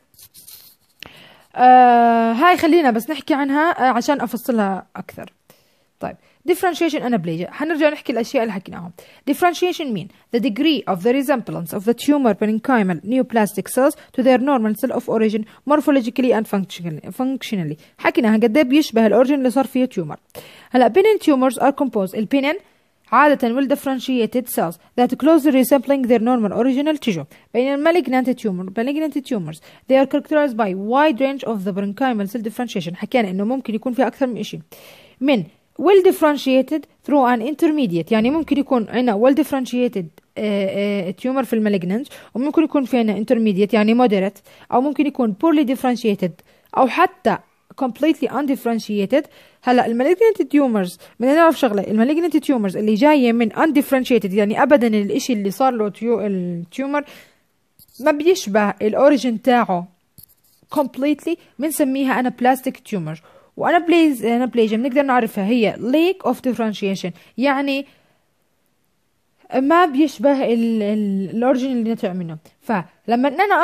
آه هاي خلينا بس نحكي عنها آه، عشان افصلها اكثر طيب differentiation أنا بليجة حنرجع نحكي الأشياء اللي حكيناهم differentiation mean the degree of the resemblance of the tumor parenchymal neoplastic cells to their normal cell of origin morphologically and functionally حكيناها قد ايه بيشبه الاورجن اللي صار فيه tumor هلا pinin tumors are composed pinin عادة will differentiated cells that closely resembling their normal original tissue بين malignant tumor malignant tumors they are characterized by wide range of the parenchymal cell differentiation حكينا انه ممكن يكون في اكثر من شيء من well differentiated through an intermediate يعني ممكن يكون عندنا well differentiated تيومر آه، آه، في المالجننت وممكن يكون في عندنا intermediate يعني moderate او ممكن يكون poorly differentiated او حتى completely undifferentiated هلا المالجننت تيومرز بدنا نعرف شغله المالجننت تيومرز اللي جايه من undifferentiated يعني ابدا الاشي اللي صار له تيو التيومر ما بيشبه الاوريجن تاعه completely بنسميها انا بلاستيك تيومر وانابليز انابليجيا بنقدر نعرفها هي ليك اوف differentiation يعني ما بيشبه الاورجن اللي نطلع منه فلما انا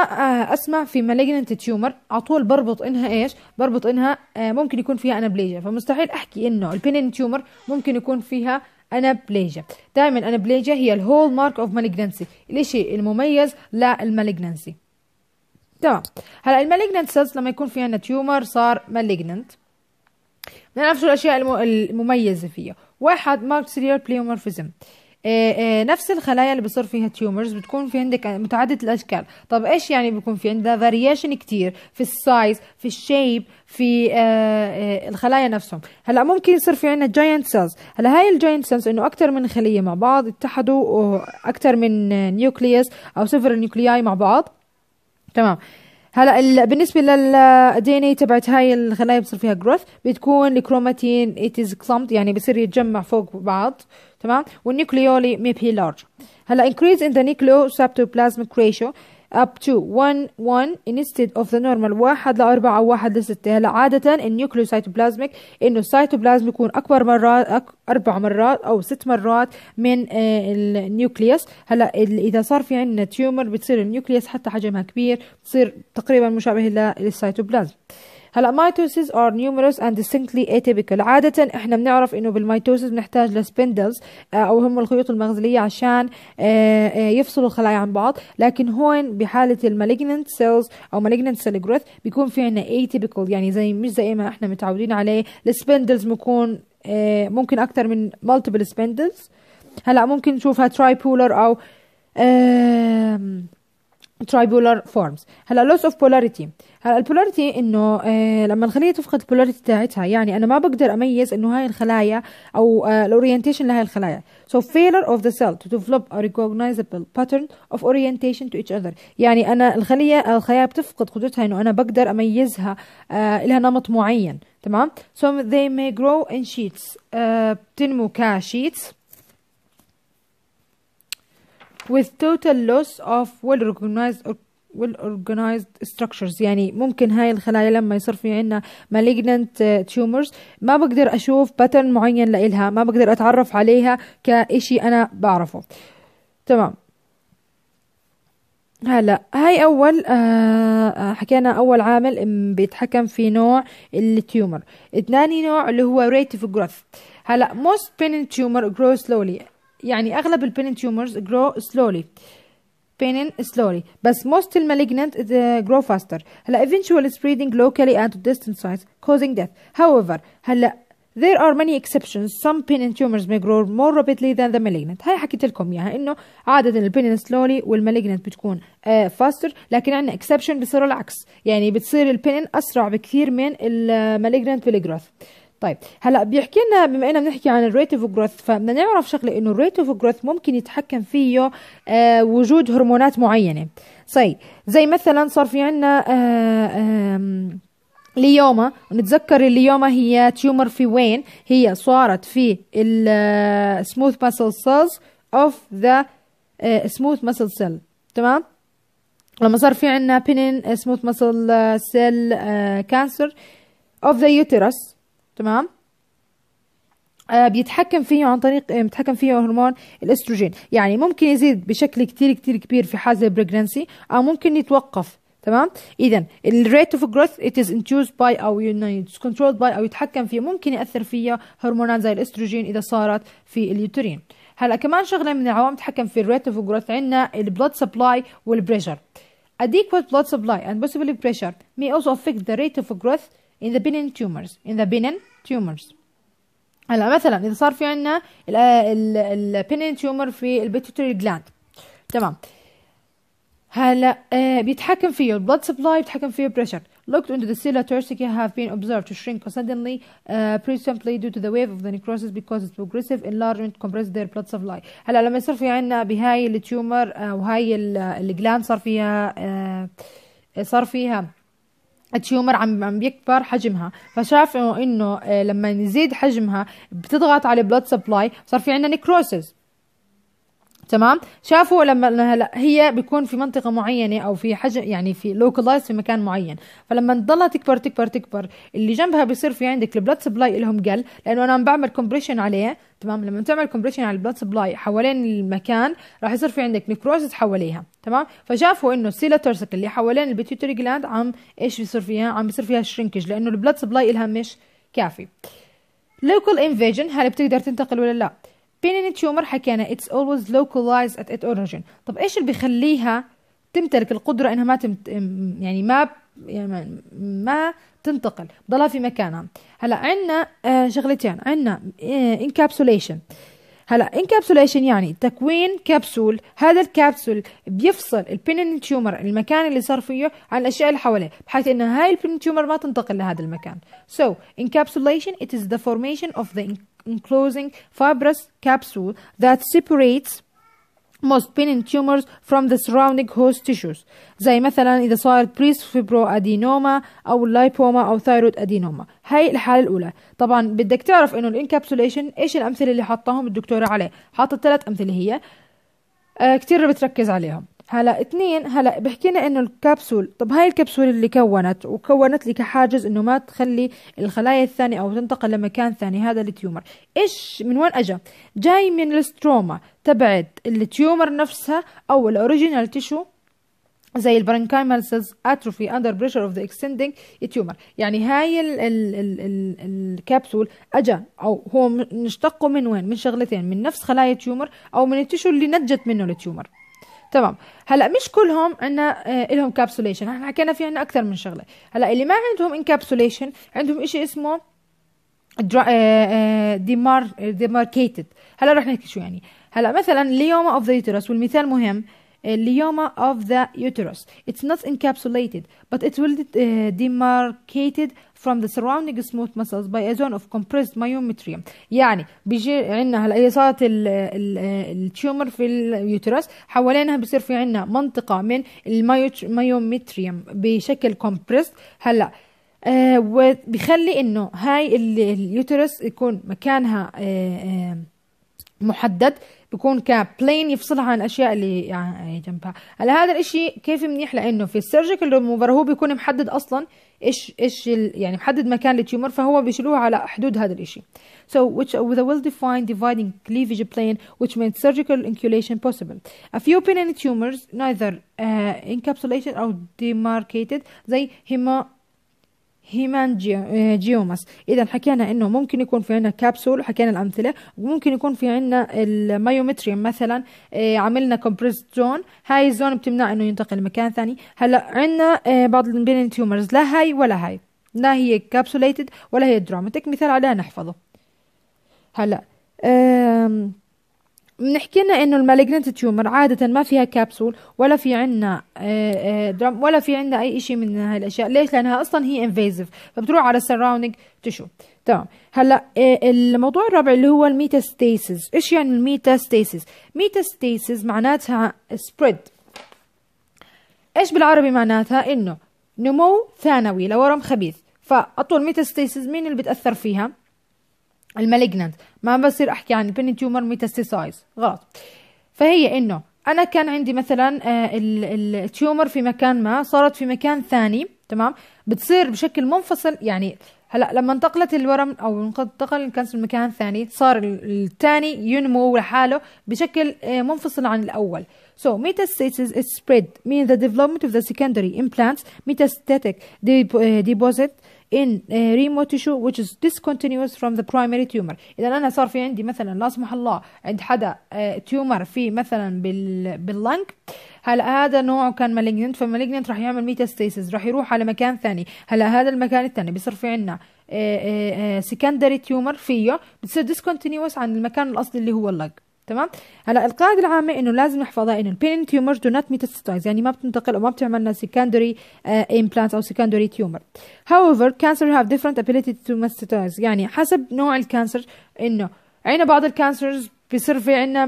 اسمع في مالجننت تيومر على طول بربط انها ايش بربط انها آه، ممكن يكون فيها انابليجيا فمستحيل احكي انه البينين تيومر ممكن يكون فيها انابليجيا دائما انابليجيا هي الهول مارك اوف مالجننسي الاشي المميز للمالجننسي تمام هلا المالجننت سيلز لما يكون في عندنا تيومر صار مالجننت من نفس الأشياء المميزة فيها واحد مارك سيريال بليومورفيزم آه، آه، نفس الخلايا اللي بصير فيها تيومرز بتكون في عندك متعدده الاشكال طب ايش يعني بيكون في عندنا فاريشن كتير في السايز في الشيب في آه، الخلايا نفسهم هلا ممكن يصير في عندنا جاينت سيلز هلا هاي الجاينت سيلز انه اكثر من خليه مع بعض اتحدوا اكثر من نيوكليوس او سيفر نيوكلياي مع بعض تمام هلا بالنسبه للدي ان اي تبعت هاي الخلايا بصير فيها جروث بتكون الكروماتين اتيز clumped يعني بصير يتجمع فوق بعض تمام والنيوكليولي may be large هلا increase in the nucleosaptoplasmic ratio up to 1 1 instead of the normal 1 ل 4 أو 1 ل 6 هلا عادة النيوكليوسايتوبلازميك إنه السيتوبلازم يكون أكبر مرات أك... أربع مرات أو ست مرات من آه، النيوكليوس هلا إذا صار في عندنا تيومر بتصير النيوكليوس حتى حجمها كبير بتصير تقريبا مشابهة للسيتوبلازم هلا مايتوسيز ار numerous and distinctly atypical عادة احنا بنعرف انه بالمايتوسيز بنحتاج لسبندلز آه، او هم الخيوط المغزلية عشان آه، آه، يفصلوا الخلايا عن بعض لكن هون بحالة المالجننت سيلز او مالجننت سيل جروث بيكون في عنا atypical يعني زي مش زي ما احنا متعودين عليه السبندلز بيكون ممكن اكثر من multiple spindles هلا ممكن نشوفها بولر او tribular فورمز هلا لوس اوف بولاريتي هلا البولاريتي انه آه، لما الخليه تفقد البولاريتي تاعتها يعني انا ما بقدر اميز انه هاي الخلايا او آه، الاورينتيشن لهي الخلايا so failure of the cell to develop a recognizable pattern of orientation to each other يعني انا الخليه الخلايا بتفقد قدرتها انه انا بقدر اميزها آه، لها نمط معين تمام so they may grow in sheets بتنمو كشيتس with total loss of well recognized or well organized structures يعني ممكن هاي الخلايا لما يصير في عنا malignant uh, tumors ما بقدر اشوف باترن معين لإلها ما بقدر اتعرف عليها كإشي انا بعرفه تمام هلا هاي اول آه, آه، حكينا اول عامل بيتحكم في نوع التيومر تاني نوع اللي هو rate of growth هلا most pain tumor grows slowly يعني اغلب البين تيومرز جرو سلولي pain slowly بس most malignant grow faster هلا eventually spreading locally and to distant sites causing death however هلا There are many exceptions. Some pinin tumors may grow more rapidly than the malignant. هاي حكيت لكم اياها انه عادة البinin slowly والمalignant بتكون آه faster لكن عندنا exception بصير العكس يعني بتصير البinin اسرع بكثير من المalignant بالgrowth. طيب هلا بيحكي لنا بما اننا بنحكي عن الريت اوف جروث فبدنا نعرف شغله انه الريت اوف جروث ممكن يتحكم فيه آه وجود هرمونات معينه صي طيب، زي مثلا صار في عندنا آه، ليوما ونتذكر الليوما هي تيومر في وين هي صارت في السموث آه، muscle cells اوف ذا سموث muscle سيل تمام لما صار في عندنا بينين سموث muscle سيل كانسر اوف ذا يوترس تمام آه بيتحكم فيه عن طريق آه بيتحكم فيه هرمون الاستروجين يعني ممكن يزيد بشكل كتير كتير كبير في حال البريجنسي او ممكن يتوقف تمام اذا الريت اوف جروث ات از انتوز باي او كنترولد باي او يتحكم فيه ممكن ياثر فيها هرمونات زي الاستروجين اذا صارت في اليوترين هلا كمان شغله من العوامل تتحكم في الريت اوف جروث عندنا البلود سبلاي والبريشر adequate blood supply and possibly pressure may also affect the rate of growth in the benign tumors in the benign tumors هلا مثلا اذا صار في عندنا ال benign tumor في البيتوتري جلاند تمام هلا آه بيتحكم فيه blood supply بيتحكم فيه pressure looked into the cella torsica have been observed to shrink suddenly uh, presumably due to the wave of the necrosis because its progressive enlargement compressed their blood supply هلا لما يصير في عندنا بهاي التيومر وهاي الجلاند صار فيها صار فيها التيومر عم عم بيكبر حجمها فشافوا انه آه، لما يزيد حجمها بتضغط على البلاد سبلاي صار في عندنا نكروسز تمام شافوا لما هلا هي بيكون في منطقه معينه او في حجم يعني في لوكلايز في مكان معين فلما تضلها تكبر تكبر تكبر اللي جنبها بيصير في عندك البلاد سبلاي لهم قل لانه انا عم بعمل كومبريشن عليه تمام لما تعمل كومبريشن على البلاد سبلاي حوالين المكان راح يصير في عندك نكروزس حواليها تمام فشافوا انه السيلا تورسيكل اللي حوالين البيتيوتري جلاند عم ايش بيصير فيها عم بيصير فيها شرينكج لانه البلاد سبلاي لها مش كافي لوكال انفيجن هل بتقدر تنتقل ولا لا بينين تيومر حكينا it's always localized at its origin طب ايش اللي بيخليها تمتلك القدرة انها ما تمت... يعني ما يعني ما تنتقل ضلها في مكانها هلا عندنا آه، شغلتين عندنا انكابسوليشن آه، هلا انكابسوليشن يعني تكوين كبسول هذا الكبسول بيفصل البينين تيومر المكان اللي صار فيه عن الاشياء اللي حواليه بحيث ان هاي البينين تيومر ما تنتقل لهذا المكان so encapsulation it is the formation of the enclosing fibrous capsule that separates most benign tumors from the surrounding host tissues زي مثلا إذا صارت بريس فيبرو أدينوما أو اللايبوما أو ثايرويد أدينوما هاي الحالة الأولى طبعا بدك تعرف إنه الانكابسوليشن إيش الأمثلة اللي حطاهم الدكتورة عليه حاطت ثلاث أمثلة هي آه كثير بتركز عليهم هلا اثنين هلا بحكينا انه الكبسول طب هاي الكبسول اللي كونت وكونت لي كحاجز انه ما تخلي الخلايا الثانيه او تنتقل لمكان ثاني هذا التيومر ايش من وين اجى جاي من الستروما تبعت التيومر نفسها او الاوريجينال تيشو زي البرانكايمال سيلز اتروفي اندر بريشر اوف ذا اكستندنج تيومر يعني هاي ال ال ال ال الكبسول اجى او هو مشتقه من وين من شغلتين من نفس خلايا تيومر او من التيشو اللي نتجت منه التيومر تمام هلا مش كلهم عندنا آه، لهم كابسوليشن احنا حكينا في عندنا اكثر من شغله هلا اللي ما عندهم انكابسوليشن عندهم شيء اسمه ديمار آه، ديماركيتد آه، هلا رح نحكي شو يعني هلا مثلا ليوما اوف ذا يوترس والمثال مهم ليوما اوف ذا يوترس اتس نوت انكابسوليتد بس ات ويل ديماركيتد from the surrounding smooth muscles by a zone of compressed myometrium يعني بيجي عندنا هلا هي صارت التيومر في اليوترس حوالينها بصير في عندنا منطقه من الميوميتريوم بشكل compressed هلا آه، وبيخلي انه هاي اليوترس يكون مكانها آه، آه، محدد بكون كبلين يفصلها عن الاشياء اللي يعني جنبها هلا هذا الاشي كيف منيح لانه في السيرجيكال ريموفر هو بيكون محدد اصلا ايش ايش يعني محدد مكان التيومر فهو بيشلوه على حدود هذا الاشي so which with a well defined dividing cleavage plane which made surgical inculation possible a few penile tumors neither uh, encapsulated or demarcated زي هما هيمان آه، جيوماس اذا حكينا انه ممكن يكون في عندنا كابسول وحكينا الامثله وممكن يكون في عندنا المايومتريوم مثلا آه، عملنا كومبريس زون هاي الزون بتمنع انه ينتقل لمكان ثاني هلا عندنا آه، بعض البينين تيومرز لا هاي ولا هاي لا هي كابسوليتد ولا هي دراماتيك مثال عليها نحفظه هلا أم بنحكي لنا انه المالجنت تيومر عاده ما فيها كابسول ولا في عندنا آه، آه، درم ولا في عندنا اي شيء من هاي الاشياء ليش لانها اصلا هي انفيزيف فبتروح على السراوندينج تشو تمام هلا آه، الموضوع الرابع اللي هو الميتاستيسيس ايش يعني الميتاستيسيس ميتاستيسيس معناتها سبريد ايش بالعربي معناتها انه نمو ثانوي لورم خبيث فاطول ميتاستيسيس مين اللي بتاثر فيها المالجنت ما بصير احكي عن البني تيومر ميتاستيسايز غلط فهي انه انا كان عندي مثلا آه، التيومر في مكان ما صارت في مكان ثاني تمام بتصير بشكل منفصل يعني هلا لما انتقلت الورم او انتقل الكانسر لمكان ثاني صار الثاني ينمو لحاله بشكل آه، منفصل عن الاول So metastasis is spread mean the development of the secondary implants metastatic آه، deposit in ريمو uh, tissue which is discontinuous from the primary tumor إذا أنا صار في عندي مثلا لا سمح الله عند حدا تيومر uh, في مثلا بال هلا هذا نوعه كان مالجننت فالمالجننت راح يعمل ميتاستيسز راح يروح على مكان ثاني هلا هذا المكان الثاني بصير في عندنا سكندري تيومر فيه بتصير ديسكونتينيوس عن المكان الاصلي اللي هو اللنك تمام هلا القاعده العامه انه لازم نحفظها انه البين تيومرز دو نوت ميتاستايز يعني ما بتنتقل وما بتعمل لنا سكندري امبلانت او سكندري تيومر however كانسر have different ability to metastasize يعني حسب نوع الكانسر انه عندنا بعض الكانسرز بيصير في عندنا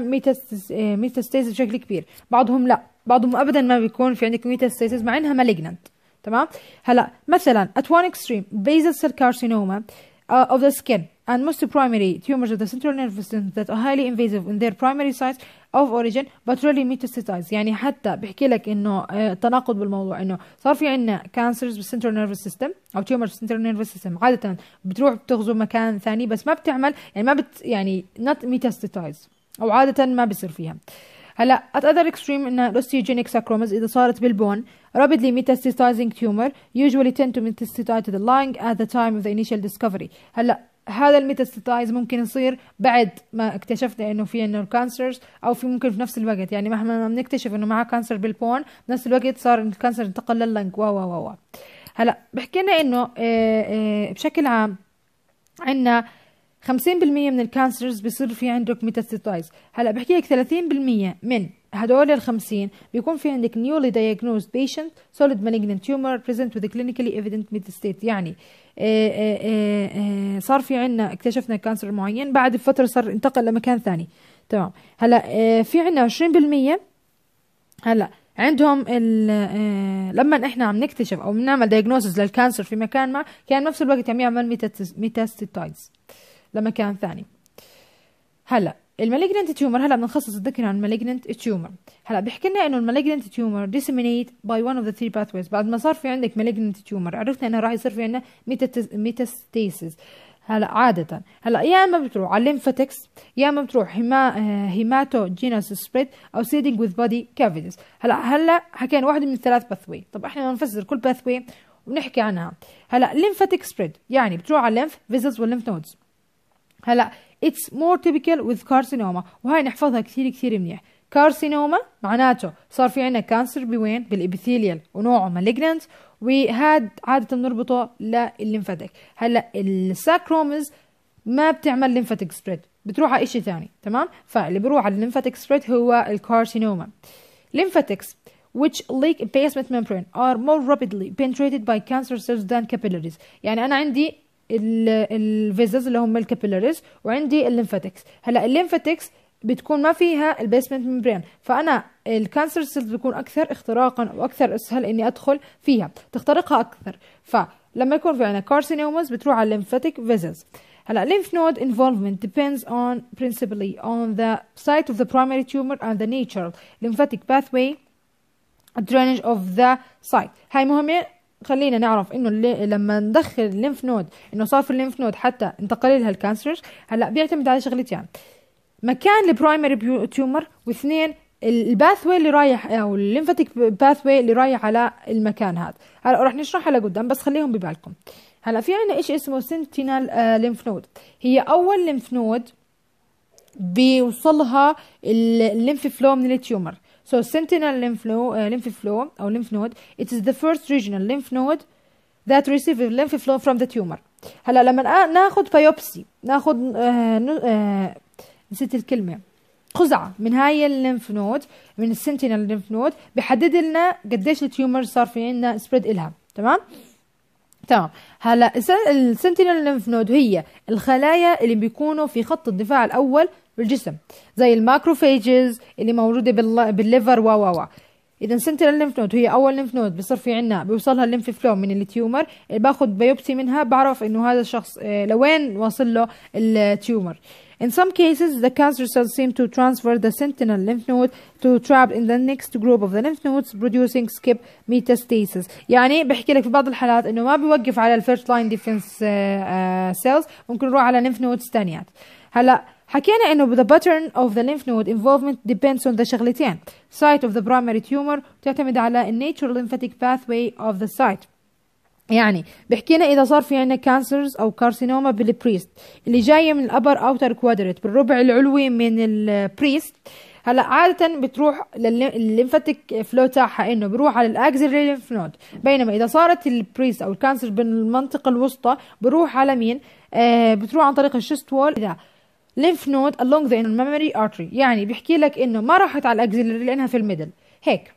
ميتاستايز آه، بشكل كبير بعضهم لا بعضهم ابدا ما بيكون في عندك ميتاستايز مع انها malignant تمام هلا مثلا ات وان اكستريم basal cell carcinoma اوف آه، of the skin and most primary tumors of the central nervous system that are highly invasive in their primary sites of origin but really metastasize يعني حتى بحكي لك انه تناقض بالموضوع انه صار في عندنا كانسرز بالسنترال نيرفس سيستم او تيومرز بالسنترال nervous system. عادة بتروح بتغزو مكان ثاني بس ما بتعمل يعني ما بت يعني not metastasize او عادة ما بصير فيها هلا at other extreme ان الاوستيوجينيك ساكرومز اذا صارت بالبون rapidly metastasizing tumor usually tend to metastasize to the lung at the time of the initial discovery هلا هذا الميتاستايز ممكن يصير بعد ما اكتشفنا انه في انه الكانسرز او في ممكن في نفس الوقت يعني مهما ما بنكتشف انه معاه كانسر بالبون بنفس الوقت صار الكانسر انتقل لللنك و و و هلا بحكينا انه آه، آه، بشكل عام عندنا 50% من الكانسرز بيصير في عندك ميتاستايز هلا بحكي لك 30% من هدول ال 50 بيكون في عندك نيولي دايجنوز بيشنت سوليد malignant تيومر بريزنت وذ clinically ايفيدنت ميتاستيت يعني آآ آه، آه، آه، صار في عندنا اكتشفنا كانسر معين بعد فتره صار انتقل لمكان ثاني تمام هلا في عندنا 20% هلا عندهم ال لما احنا عم نكتشف او بنعمل دايجنوسز للكانسر في مكان ما كان نفس الوقت عم يعمل ميتاستايز لمكان ثاني هلا المالجننت تيومر هلا بنخصص الذكر عن المالجننت تيومر هلا بيحكي لنا انه المالجننت تيومر ديسيمينيت باي ون اوف ذا ثري باثويز بعد ما صار في عندك مالجننت تيومر عرفنا انه راح يصير في عندنا ميتاستيسيس هلا عادة هلا يا اما بتروح على الليمفاتكس يا اما بتروح هما هيماتو جينوس سبريد او سيدنج وذ بودي كافيتس هلا هلا حكينا واحدة من الثلاث باثوي طب احنا بدنا نفسر كل باثوي ونحكي عنها هلا الليمفاتك سبريد يعني بتروح على الليمف فيزلز والليمف نودز هلا اتس مور تيبيكال وذ كارسينوما وهاي نحفظها كثير كثير منيح كارسينوما معناته صار في عندنا كانسر بوين بالابيثيليال ونوعه malignant وهاد عادة بنربطه للليمفاتيك هلا الساكرومز ما بتعمل ليمفاتيك سبريد بتروح على شيء ثاني تمام فاللي بروح على الليمفاتيك سبريد هو الكارسينوما lymphatics which leak basement membrane are more rapidly penetrated by cancer cells than capillaries يعني انا عندي الفيزز اللي هم الكابيلاريز وعندي الليمفاتكس هلا الليمفاتكس بتكون ما فيها البيسمنت ميمبرين فانا الكانسر سيلز بتكون اكثر اختراقا او اكثر اسهل اني ادخل فيها تخترقها اكثر فلما يكون في عندنا كارسينومز بتروح على الليمفاتيك فيزز هلا lymph node involvement depends on principally on the site of the primary tumor and the nature lymphatic pathway drainage of the site هاي مهمة خلينا نعرف انه لما ندخل الليمف نود انه صار في الليمف نود حتى انتقل لها الكانسرز هلا بيعتمد على شغلتين يعني. مكان البرايمري تيومر واثنين الباث واي اللي رايح او الليمفاتيك واي اللي رايح على المكان هذا هلا رح نشرحها لقدام بس خليهم ببالكم هلا في عندنا شيء اسمه سنتينال ليمف نود هي اول ليمف نود بيوصلها الليمف فلو من التيومر So sentinel lymph, flow, uh, lymph flow أو lymph node it is the first regional lymph node that receives lymph flow from the tumor هلا لما ناخذ بايوبسي ناخذ آه آه نسيت الكلمة خزعة من هاي اللمف نود من السنتينال لمف نود بحدد لنا قديش التيومر صار في عندنا سبريد إلها تمام تمام هلا السنتينال لمف نود هي الخلايا اللي بيكونوا في خط الدفاع الأول بالجسم زي الماكروفاجز اللي موجوده بالليفر و و و اذا سنترال لنف نود هي اول ليمف نود بصير في عندنا بيوصلها الليمف فلو من التيومر باخذ بايوبسي منها بعرف انه هذا الشخص آه، لوين واصل له التيومر In some cases, the cancer cells seem to transfer the sentinel lymph node to trap in the next group of the lymph nodes producing skip metastasis. يعني بحكي لك في بعض الحالات انه ما بيوقف على الفيرست لاين ديفنس سيلز ممكن يروح على lymph nodes ثانيات. هلا حكينا انه the pattern of the lymph node involvement depends on the شغلتين site of the primary tumor تعتمد على natural lymphatic pathway of the site يعني بحكينا اذا صار في عندنا كانسرز او كارسينوما بالبريست اللي جايه من الابر اوتر كوادرت بالربع العلوي من البريست هلا عادة بتروح للليمفاتيك فلو تاعها انه بروح على الاكزيلري ليمف نود بينما اذا صارت البريست او الكانسر بالمنطقة الوسطى بروح على مين؟ آه بتروح عن طريق الشست وول اذا lymph node along the mammary artery يعني بيحكي لك انه ما راحت على الاكزيلري لانها في الميدل هيك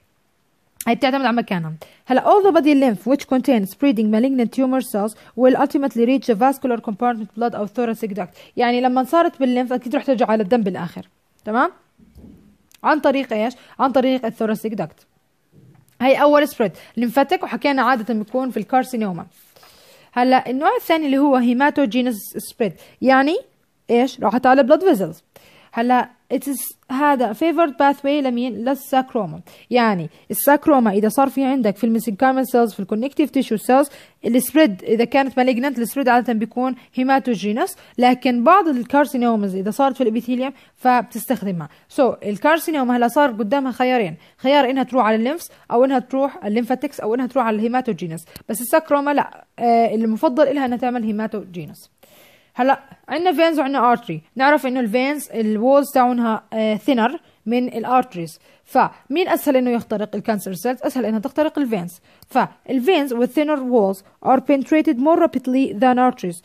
هي بتعتمد على مكانها هلا all the body lymph which contain spreading malignant tumor cells will ultimately reach the vascular compartment blood or thoracic duct يعني لما صارت بالليمف اكيد رح ترجع على الدم بالاخر تمام عن طريق ايش عن طريق الثوراسيك دكت هي اول سبريد ليمفاتيك وحكينا عاده بيكون في الكارسينوما هلا النوع الثاني اللي هو هيماتوجينس سبريد يعني ايش راحت على blood vessels هلا it is هذا favored pathway لمين للساكروما يعني الساكروما اذا صار في عندك في الميسنكايمال سيلز في الكونكتيف تيشو سيلز السبريد اذا كانت مالجننت السبريد عاده بيكون هيماتوجينس لكن بعض الكارسينومز اذا صارت في الابيثيليوم فبتستخدمها سو so, الكارسينوما هلا صار قدامها خيارين خيار انها تروح على الليمفس او انها تروح الليمفاتكس او انها تروح على الهيماتوجينس بس الساكروما لا آه المفضل لها انها تعمل هيماتوجينس هلا عندنا فينز وعندنا ارتري نعرف انه الفينز الوولز تاعونها ثينر من الارتريز فمين اسهل انه يخترق الكانسر سيلز اسهل انها تخترق الفينز فالفينز with thinner walls are penetrated more rapidly than arteries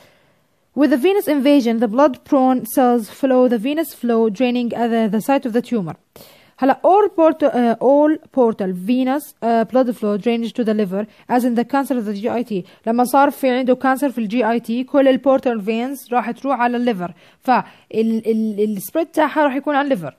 With the venous invasion, the blood-prone cells flow the venous flow, draining at the site of the tumor. هلا all portal uh, all portal venous uh, blood flow drainage to the liver as in the cancer of the GIT لما صار في عنده كانسر في الجي اي تي كل البورتال فينز راح تروح على الليفر فالسبريد تاعها راح يكون على الليفر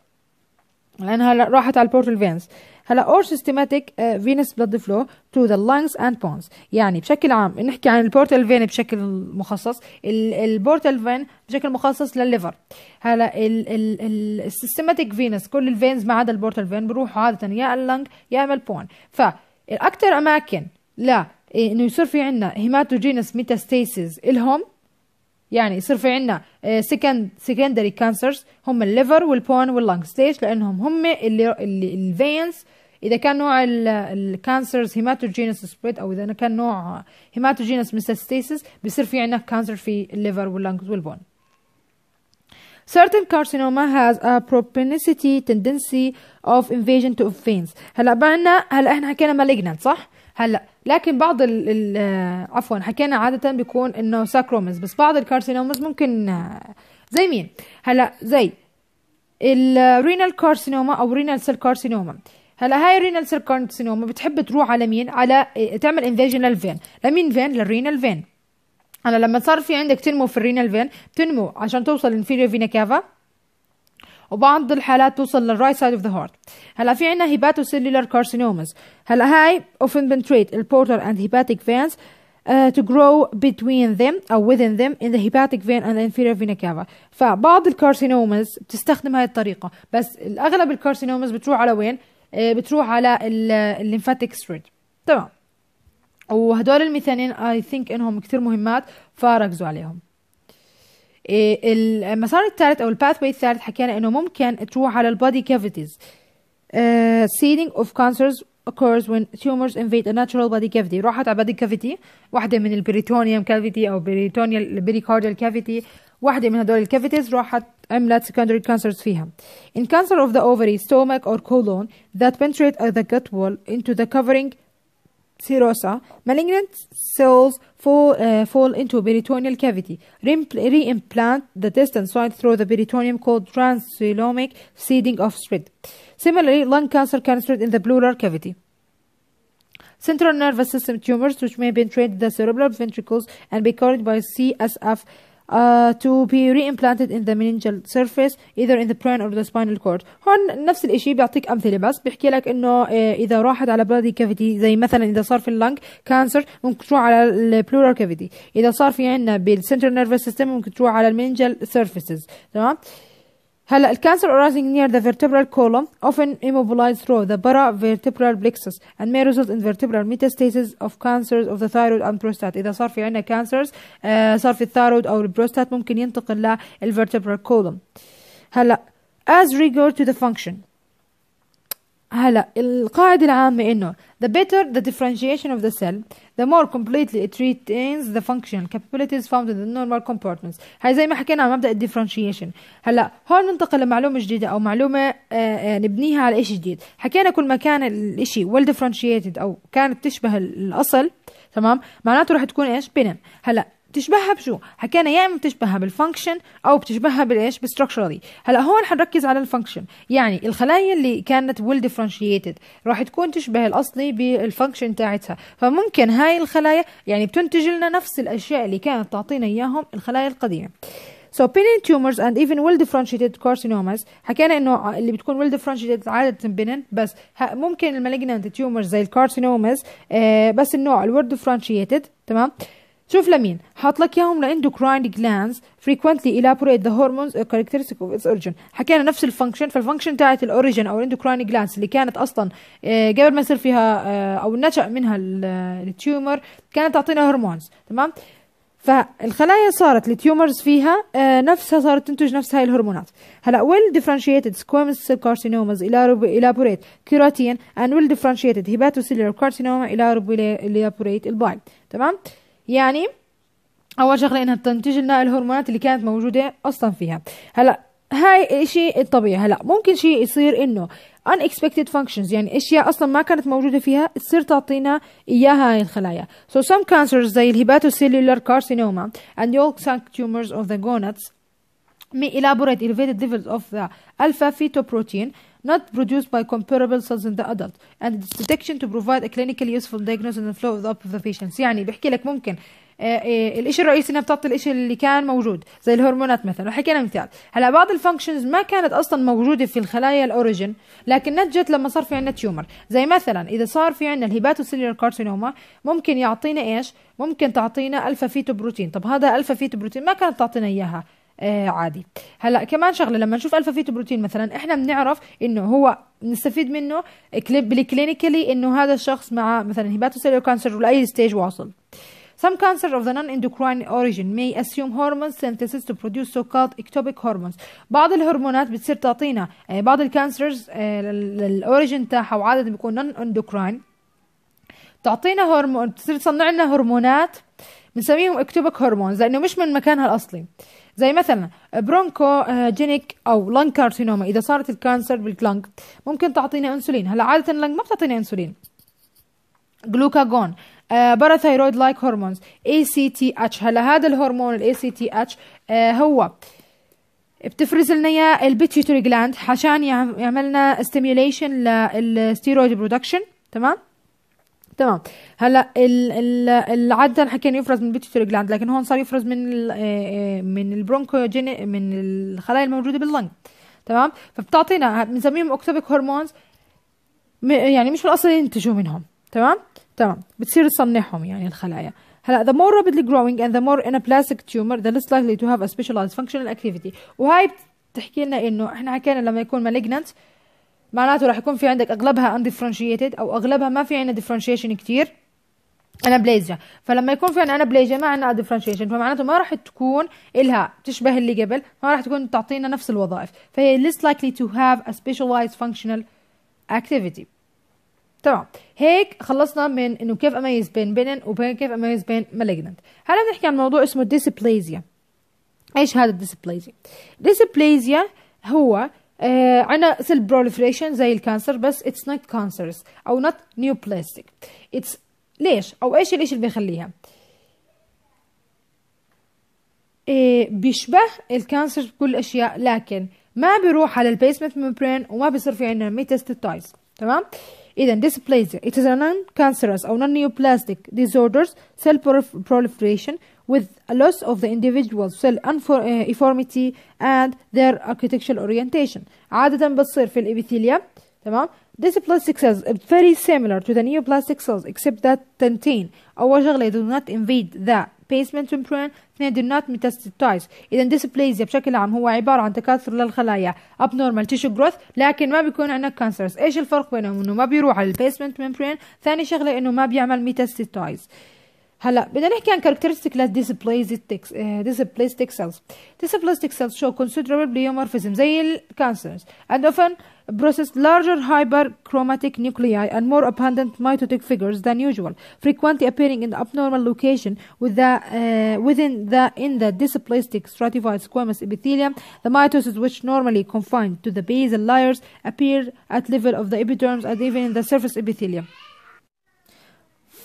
لانها راحت على البورتال فينز هلا اور سيستماتيك فينس بلاد فلو تو ذا lungs اند بونز يعني بشكل عام نحكي عن البورتال فين بشكل مخصص البورتال فين بشكل مخصص للليفر هلا السيستماتيك فينس كل الفينز ما عدا البورتال فين بروحوا عاده يا اللانج يا اما البون فالاكثر اماكن لا إيه، انه يصير في عندنا هيماتوجينس ميتاستاسيس الهم يعني يصير في عندنا سكند سكندري كانسرز هم الليفر والبون واللانجز ليش لانهم هم اللي الفينز إذا كان نوع الكانسرز هيماتوجينس سبريد أو إذا كان نوع هيماتوجينس ميتاستاسيس بيصير في عندنا كانسر في الليفر واللنجز والبون certain carcinoma has a propensity tendency of invasion to veins هلا بعنا هلا احنا حكينا malignant صح هلا لكن بعض ال ال عفوا حكينا عادة بيكون انه sacromas بس بعض الكارسينومز ممكن زي مين هلا زي الرينال كارسينوما او رينال سيل كارسينوما هلا هاي الرينال سيركونسينوما بتحب تروح على مين على إيه، تعمل انفيجن للفين لمين فين للرينال فين هلا لما صار في عندك تنمو في الرينال فين بتنمو عشان توصل للانفيريو فينا كافا وبعض الحالات توصل للرايت سايد اوف ذا هارت هلا في عندنا سيلولار كارسينومز هلا هاي اوفن بنتريت البورتر اند هيباتيك فينز Uh, to grow between them أو within them in the hepatic vein and the inferior vena cava فبعض الكارسينومز بتستخدم هاي الطريقة بس الأغلب الكارسينومز بتروح على وين؟ آه، بتروح على الليمفاتيك ستريد تمام وهدول الميثانين اي ثينك انهم كثير مهمات فركزوا عليهم آه، المسار الثالث او الباث واي الثالث حكينا انه ممكن تروح على البادي آه، كافيتيز seeding of cancers occurs when tumors invade a natural body cavity راحت على body cavity واحدة من البريتونيوم cavity أو بريتونيال بريكارديال cavity واحدة من هدول الكافيتيز راحت عملت secondary cancers فيها. In cancer of the ovary, stomach or colon that penetrate the gut wall into the covering serosa, malignant cells fall, uh, fall into peritoneal cavity, reimplant the distant site through the peritoneum called transcelomic seeding of spread. Similarly, lung cancer can spread in the pleural cavity. Central nervous system tumors, which may penetrate the cerebral ventricles and be carried by CSF uh, to be reimplanted in the meningeal surface either in the brain or the spinal cord هون نفس الإشي بيعطيك أمثلة بس بيحكي لك إنه إذا راحت على bloody cavity زي مثلا إذا صار في اللنج cancer ممكن تروح على البلورال cavity إذا صار في عندنا بالcentral nervous system ممكن تروح على المينجل surfaces تمام هلا الكانسر arising near the vertebral column often immobilized through the vertebral plexus and may result in vertebral metastasis of cancers of the thyroid and prostate اذا صار في عندنا كانسرز صار في الثايرويد او البروستات ممكن ينتقل للvertebral column هلا as regard to the function هلا القاعدة العامة إنه the better the differentiation of the cell the more completely it retains the functional capabilities found in the normal compartments هاي زي ما حكينا عن مبدأ الديفرنشيشن هلا هون ننتقل لمعلومة جديدة أو معلومة آه، آه، نبنيها على إشي جديد حكينا كل ما كان الإشي well differentiated أو كانت تشبه الأصل تمام معناته رح تكون إيش بنم هلا بتشبهها بشو؟ حكينا يا اما بتشبهها بالفانكشن او بتشبهها بالايش؟ بالستركشرالي، هلا هون حنركز على الفانكشن، يعني الخلايا اللي كانت ويل ديفرنشيتد راح تكون تشبه الاصلي بالفانكشن تاعتها، فممكن هاي الخلايا يعني بتنتج لنا نفس الاشياء اللي كانت تعطينا اياهم الخلايا القديمه. So benign tumors and even well differentiated carcinomas حكينا انه اللي بتكون well differentiated عادة benign بس ممكن المالجنانت tumors زي الكارسينومز آه، بس النوع ال well differentiated تمام شوف لمين حاط لك اياهم لاندوكراين جلاندز فريكوينتلي frequently elaborate the hormones اوف characteristic of its origin حكينا نفس الفانكشن فالفانكشن تاعت الاوريجن او الاندوكراين جلاندز اللي كانت اصلا آه، قبل ما يصير فيها آه، او نشا منها التيومر آه، كانت تعطينا هرمونز تمام فالخلايا صارت التيومرز فيها نفسها صارت تنتج نفس هاي الهرمونات هلا ويل differentiated squamous cell carcinomas elaborate كيراتين and well differentiated hepatocellular carcinoma elaborate البايل تمام يعني اول شغله انها تنتج لنا الهرمونات اللي كانت موجوده اصلا فيها هلا هاي شيء الطبيعي هلا ممكن شيء يصير انه unexpected functions يعني اشياء اصلا ما كانت موجوده فيها تصير تعطينا اياها هاي الخلايا so some cancers زي الهيباتوسيلولار كارسينوما and yolk tumors of the gonads may elaborate elevated levels of the alpha fetoprotein not produced by comparable cells in the adult and its detection to provide a clinically useful diagnosis and flow of the patients يعني بحكي لك ممكن آه، آه، الشيء الرئيسي انها بتعطي الشيء اللي كان موجود زي الهرمونات مثلا وحكينا مثال هلا بعض الفانكشنز ما كانت اصلا موجوده في الخلايا الاوريجن لكن نتجت لما صار في عندنا تيومر زي مثلا اذا صار في عندنا الهيباتوسيلولار كارسينوما ممكن يعطينا ايش ممكن تعطينا الفا فيتو بروتين طب هذا الفا فيتو بروتين ما كانت تعطينا اياها آه، عادي هلا كمان شغله لما نشوف الفا فيتو بروتين مثلا احنا بنعرف انه هو نستفيد منه بالكلينيكلي انه هذا الشخص مع مثلا هيباتوسيلولر كانسر ولاي ستيج واصل Some cancer of the non-endocrine origin may assume hormone synthesis to produce so-called ectopic hormones. بعض الهرمونات بتصير تعطينا آه، بعض الكانسرز الاوريجن آه، تاعها وعادة بيكون non-endocrine تعطينا هرمون بتصير تصنع لنا هرمونات بنسميهم اكتوبك هرمونز لانه مش من مكانها الاصلي زي مثلا برونكو آه، جينيك او لنج كارسينوما اذا صارت الكانسر بالكلانك ممكن تعطينا انسولين هلا عاده اللنج ما بتعطينا انسولين جلوكاجون آه، باراثايرويد لايك هرمونز اي سي تي اتش هلا هذا الهرمون الاي سي تي اتش هو بتفرز لنا اياه البيتيوتري جلاند عشان يعملنا استيميوليشن للستيرويد برودكشن تمام تمام هلا العدن حكينا يفرز من البيتيوتري جلاند لكن هون صار يفرز من آه، آه، من البرونكوجين من الخلايا الموجوده باللنج تمام فبتعطينا بنسميهم اوكتوبيك هرمونز يعني مش بالاصل ينتجوا منهم تمام تمام بتصير تصنعهم يعني الخلايا هلا the more rapidly growing and the more in a plastic tumor the less likely to have a specialized functional activity وهاي بتحكي لنا انه احنا حكينا لما يكون malignant معناته راح يكون في عندك اغلبها undifferentiated او اغلبها ما في عندنا ديفرنشيشن كتير انابليزيا فلما يكون في عندنا انابليزيا ما عندنا ديفرنشيشن فمعناته ما راح تكون الها تشبه اللي قبل ما راح تكون تعطينا نفس الوظائف فهي less likely to have a specialized functional activity تمام هيك خلصنا من انه كيف اميز بين بينن وبين كيف اميز بين مالجننت هلا بنحكي عن موضوع اسمه ديسبليزيا ايش هذا الديسبليزيا ديسبليزيا هو آه عنا سيل بروليفريشن زي الكانسر بس اتس نوت كانسرز او نوت نيو بلاستيك اتس ليش او ايش الاشي اللي بيخليها آه بيشبه الكانسر بكل الاشياء لكن ما بيروح على البيسمنت ميمبرين وما بيصير في عندنا ميتاستيتايز تمام اذا dysplasia it is a non cancerous او non neoplastic ديزوردرز cell proliferation with a loss of the individual cell uniformity and their architectural orientation عادة بتصير في الإبيثيليا تمام This plastic cells are very similar to the neoplastic cells except that contain أول شغلة do not invade the basement membrane اثنين do not metastatize إذا dysplasia بشكل عام هو عبارة عن تكاثر للخلايا abnormal tissue growth لكن ما بيكون عندك cancers إيش الفرق بينهم إنه ما بيروح على basement membrane ثاني شغلة إنه ما بيعمل metastatize هلا بدنا نحكي عن characteristic للديسبلاستيك cells. Dysplastic cells show considerable pleomorphism زي الكانسرز and often process larger hyperchromatic nuclei and more abundant mitotic figures than usual, frequently appearing in abnormal location with the, uh, within the in the dysplastic stratified squamous epithelium. The mitosis, which normally confined to the basal layers, appear at level of the epidermis and even in the surface epithelium.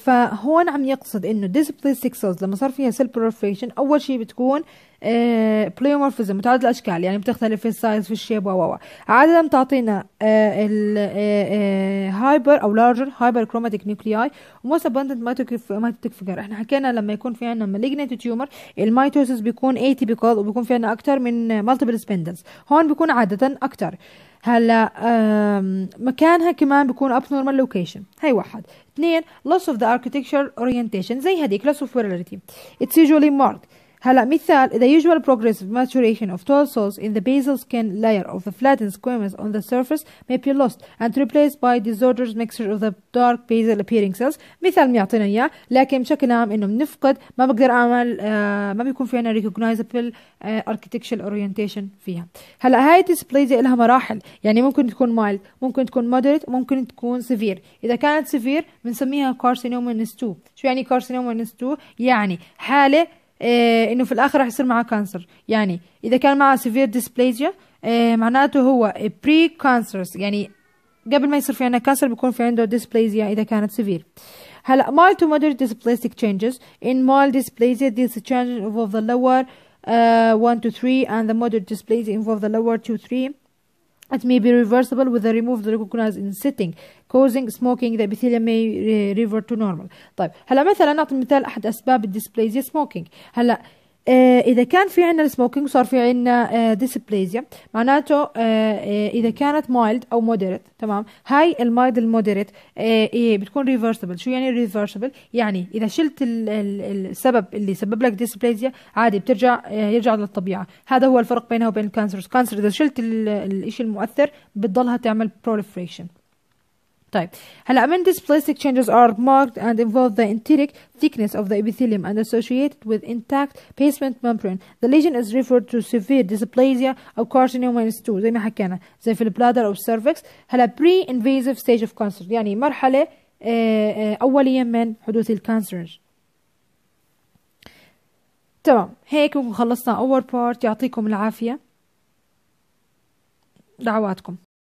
فهون عم يقصد انه ديسبليستيك سيلز لما صار فيها سيل بروفيشن اول شيء بتكون بليومورفيزم آه، متعدد الاشكال يعني بتختلف في السايز في الشيب و عاده بتعطينا الهايبر آه، آه، او لارجر هايبر كروماتيك نيوكلياي وموست ابندنت مايتوتيك فيجر احنا حكينا لما يكون في عندنا مالجنت تيومر المايتوسيس بيكون اتيبيكال وبيكون في عندنا اكثر من مالتيبل سبندلز هون بيكون عاده اكثر هلا مكانها كمان بيكون abnormal location هاي واحد اثنين loss of the architecture orientation زي هديك loss of وير It's usually marked هلا مثال the usual progressive maturation of tall cells in the basal skin layer of the flattened squamous on the surface may be lost and replaced by disordered mixture of the dark basal appearing cells مثال بيعطينا إياه لكن بشكل عام إنه بنفقد ما بقدر أعمل آه ما بيكون في عنا recognizable architectural orientation فيها هلا هاي الديسبلاي لها مراحل يعني ممكن تكون mild ممكن تكون moderate ممكن تكون severe إذا كانت severe بنسميها carcinoma 2 شو يعني carcinoma 2 يعني حالة إيه انه في الاخر راح يصير معاه كانسر يعني اذا كان معاه سيفير ديسبليزيا إيه معناته هو بري كانسرس يعني قبل ما يصير في عندنا كانسر بيكون في عنده ديسبليزيا اذا كانت سيفير هلا مال تو moderate dysplastic تشينجز ان مال dysplasia these changes اوف ذا lower 1 تو 3 اند ذا moderate dysplasia involve ذا lower 2 3 It may be reversible with the removed recognized in setting causing smoking the epithelium may revert to normal طيب هلا مثلا نعطي مثال احد اسباب الديسبليزيا smoking هلا آه، اذا كان في عندنا السموكينج صار في عندنا ديسبليزيا آه، معناته آه، اذا كانت مايلد او مودريت تمام هاي المايلد المودريت إيه، بتكون ريفرسبل شو يعني ريفرسبل يعني اذا شلت السبب اللي سبب لك ديسبليزيا عادي بترجع يرجع للطبيعه هذا هو الفرق بينها وبين الكانسر الكانسر اذا شلت الشيء المؤثر بتضلها تعمل بروليفريشن طيب هلا amendous plastic changes are marked and involve the enteric thickness of the epithelium and associated with intact basement membrane. The lesion is referred to severe dysplasia of carcinoma in stool زي ما حكينا زي في البلادر أو cervix هلا pre-invasive stage of cancer يعني مرحلة أولية من حدوث الكانسر تمام هيك بنكون خلصنا أول بارت يعطيكم العافية دعواتكم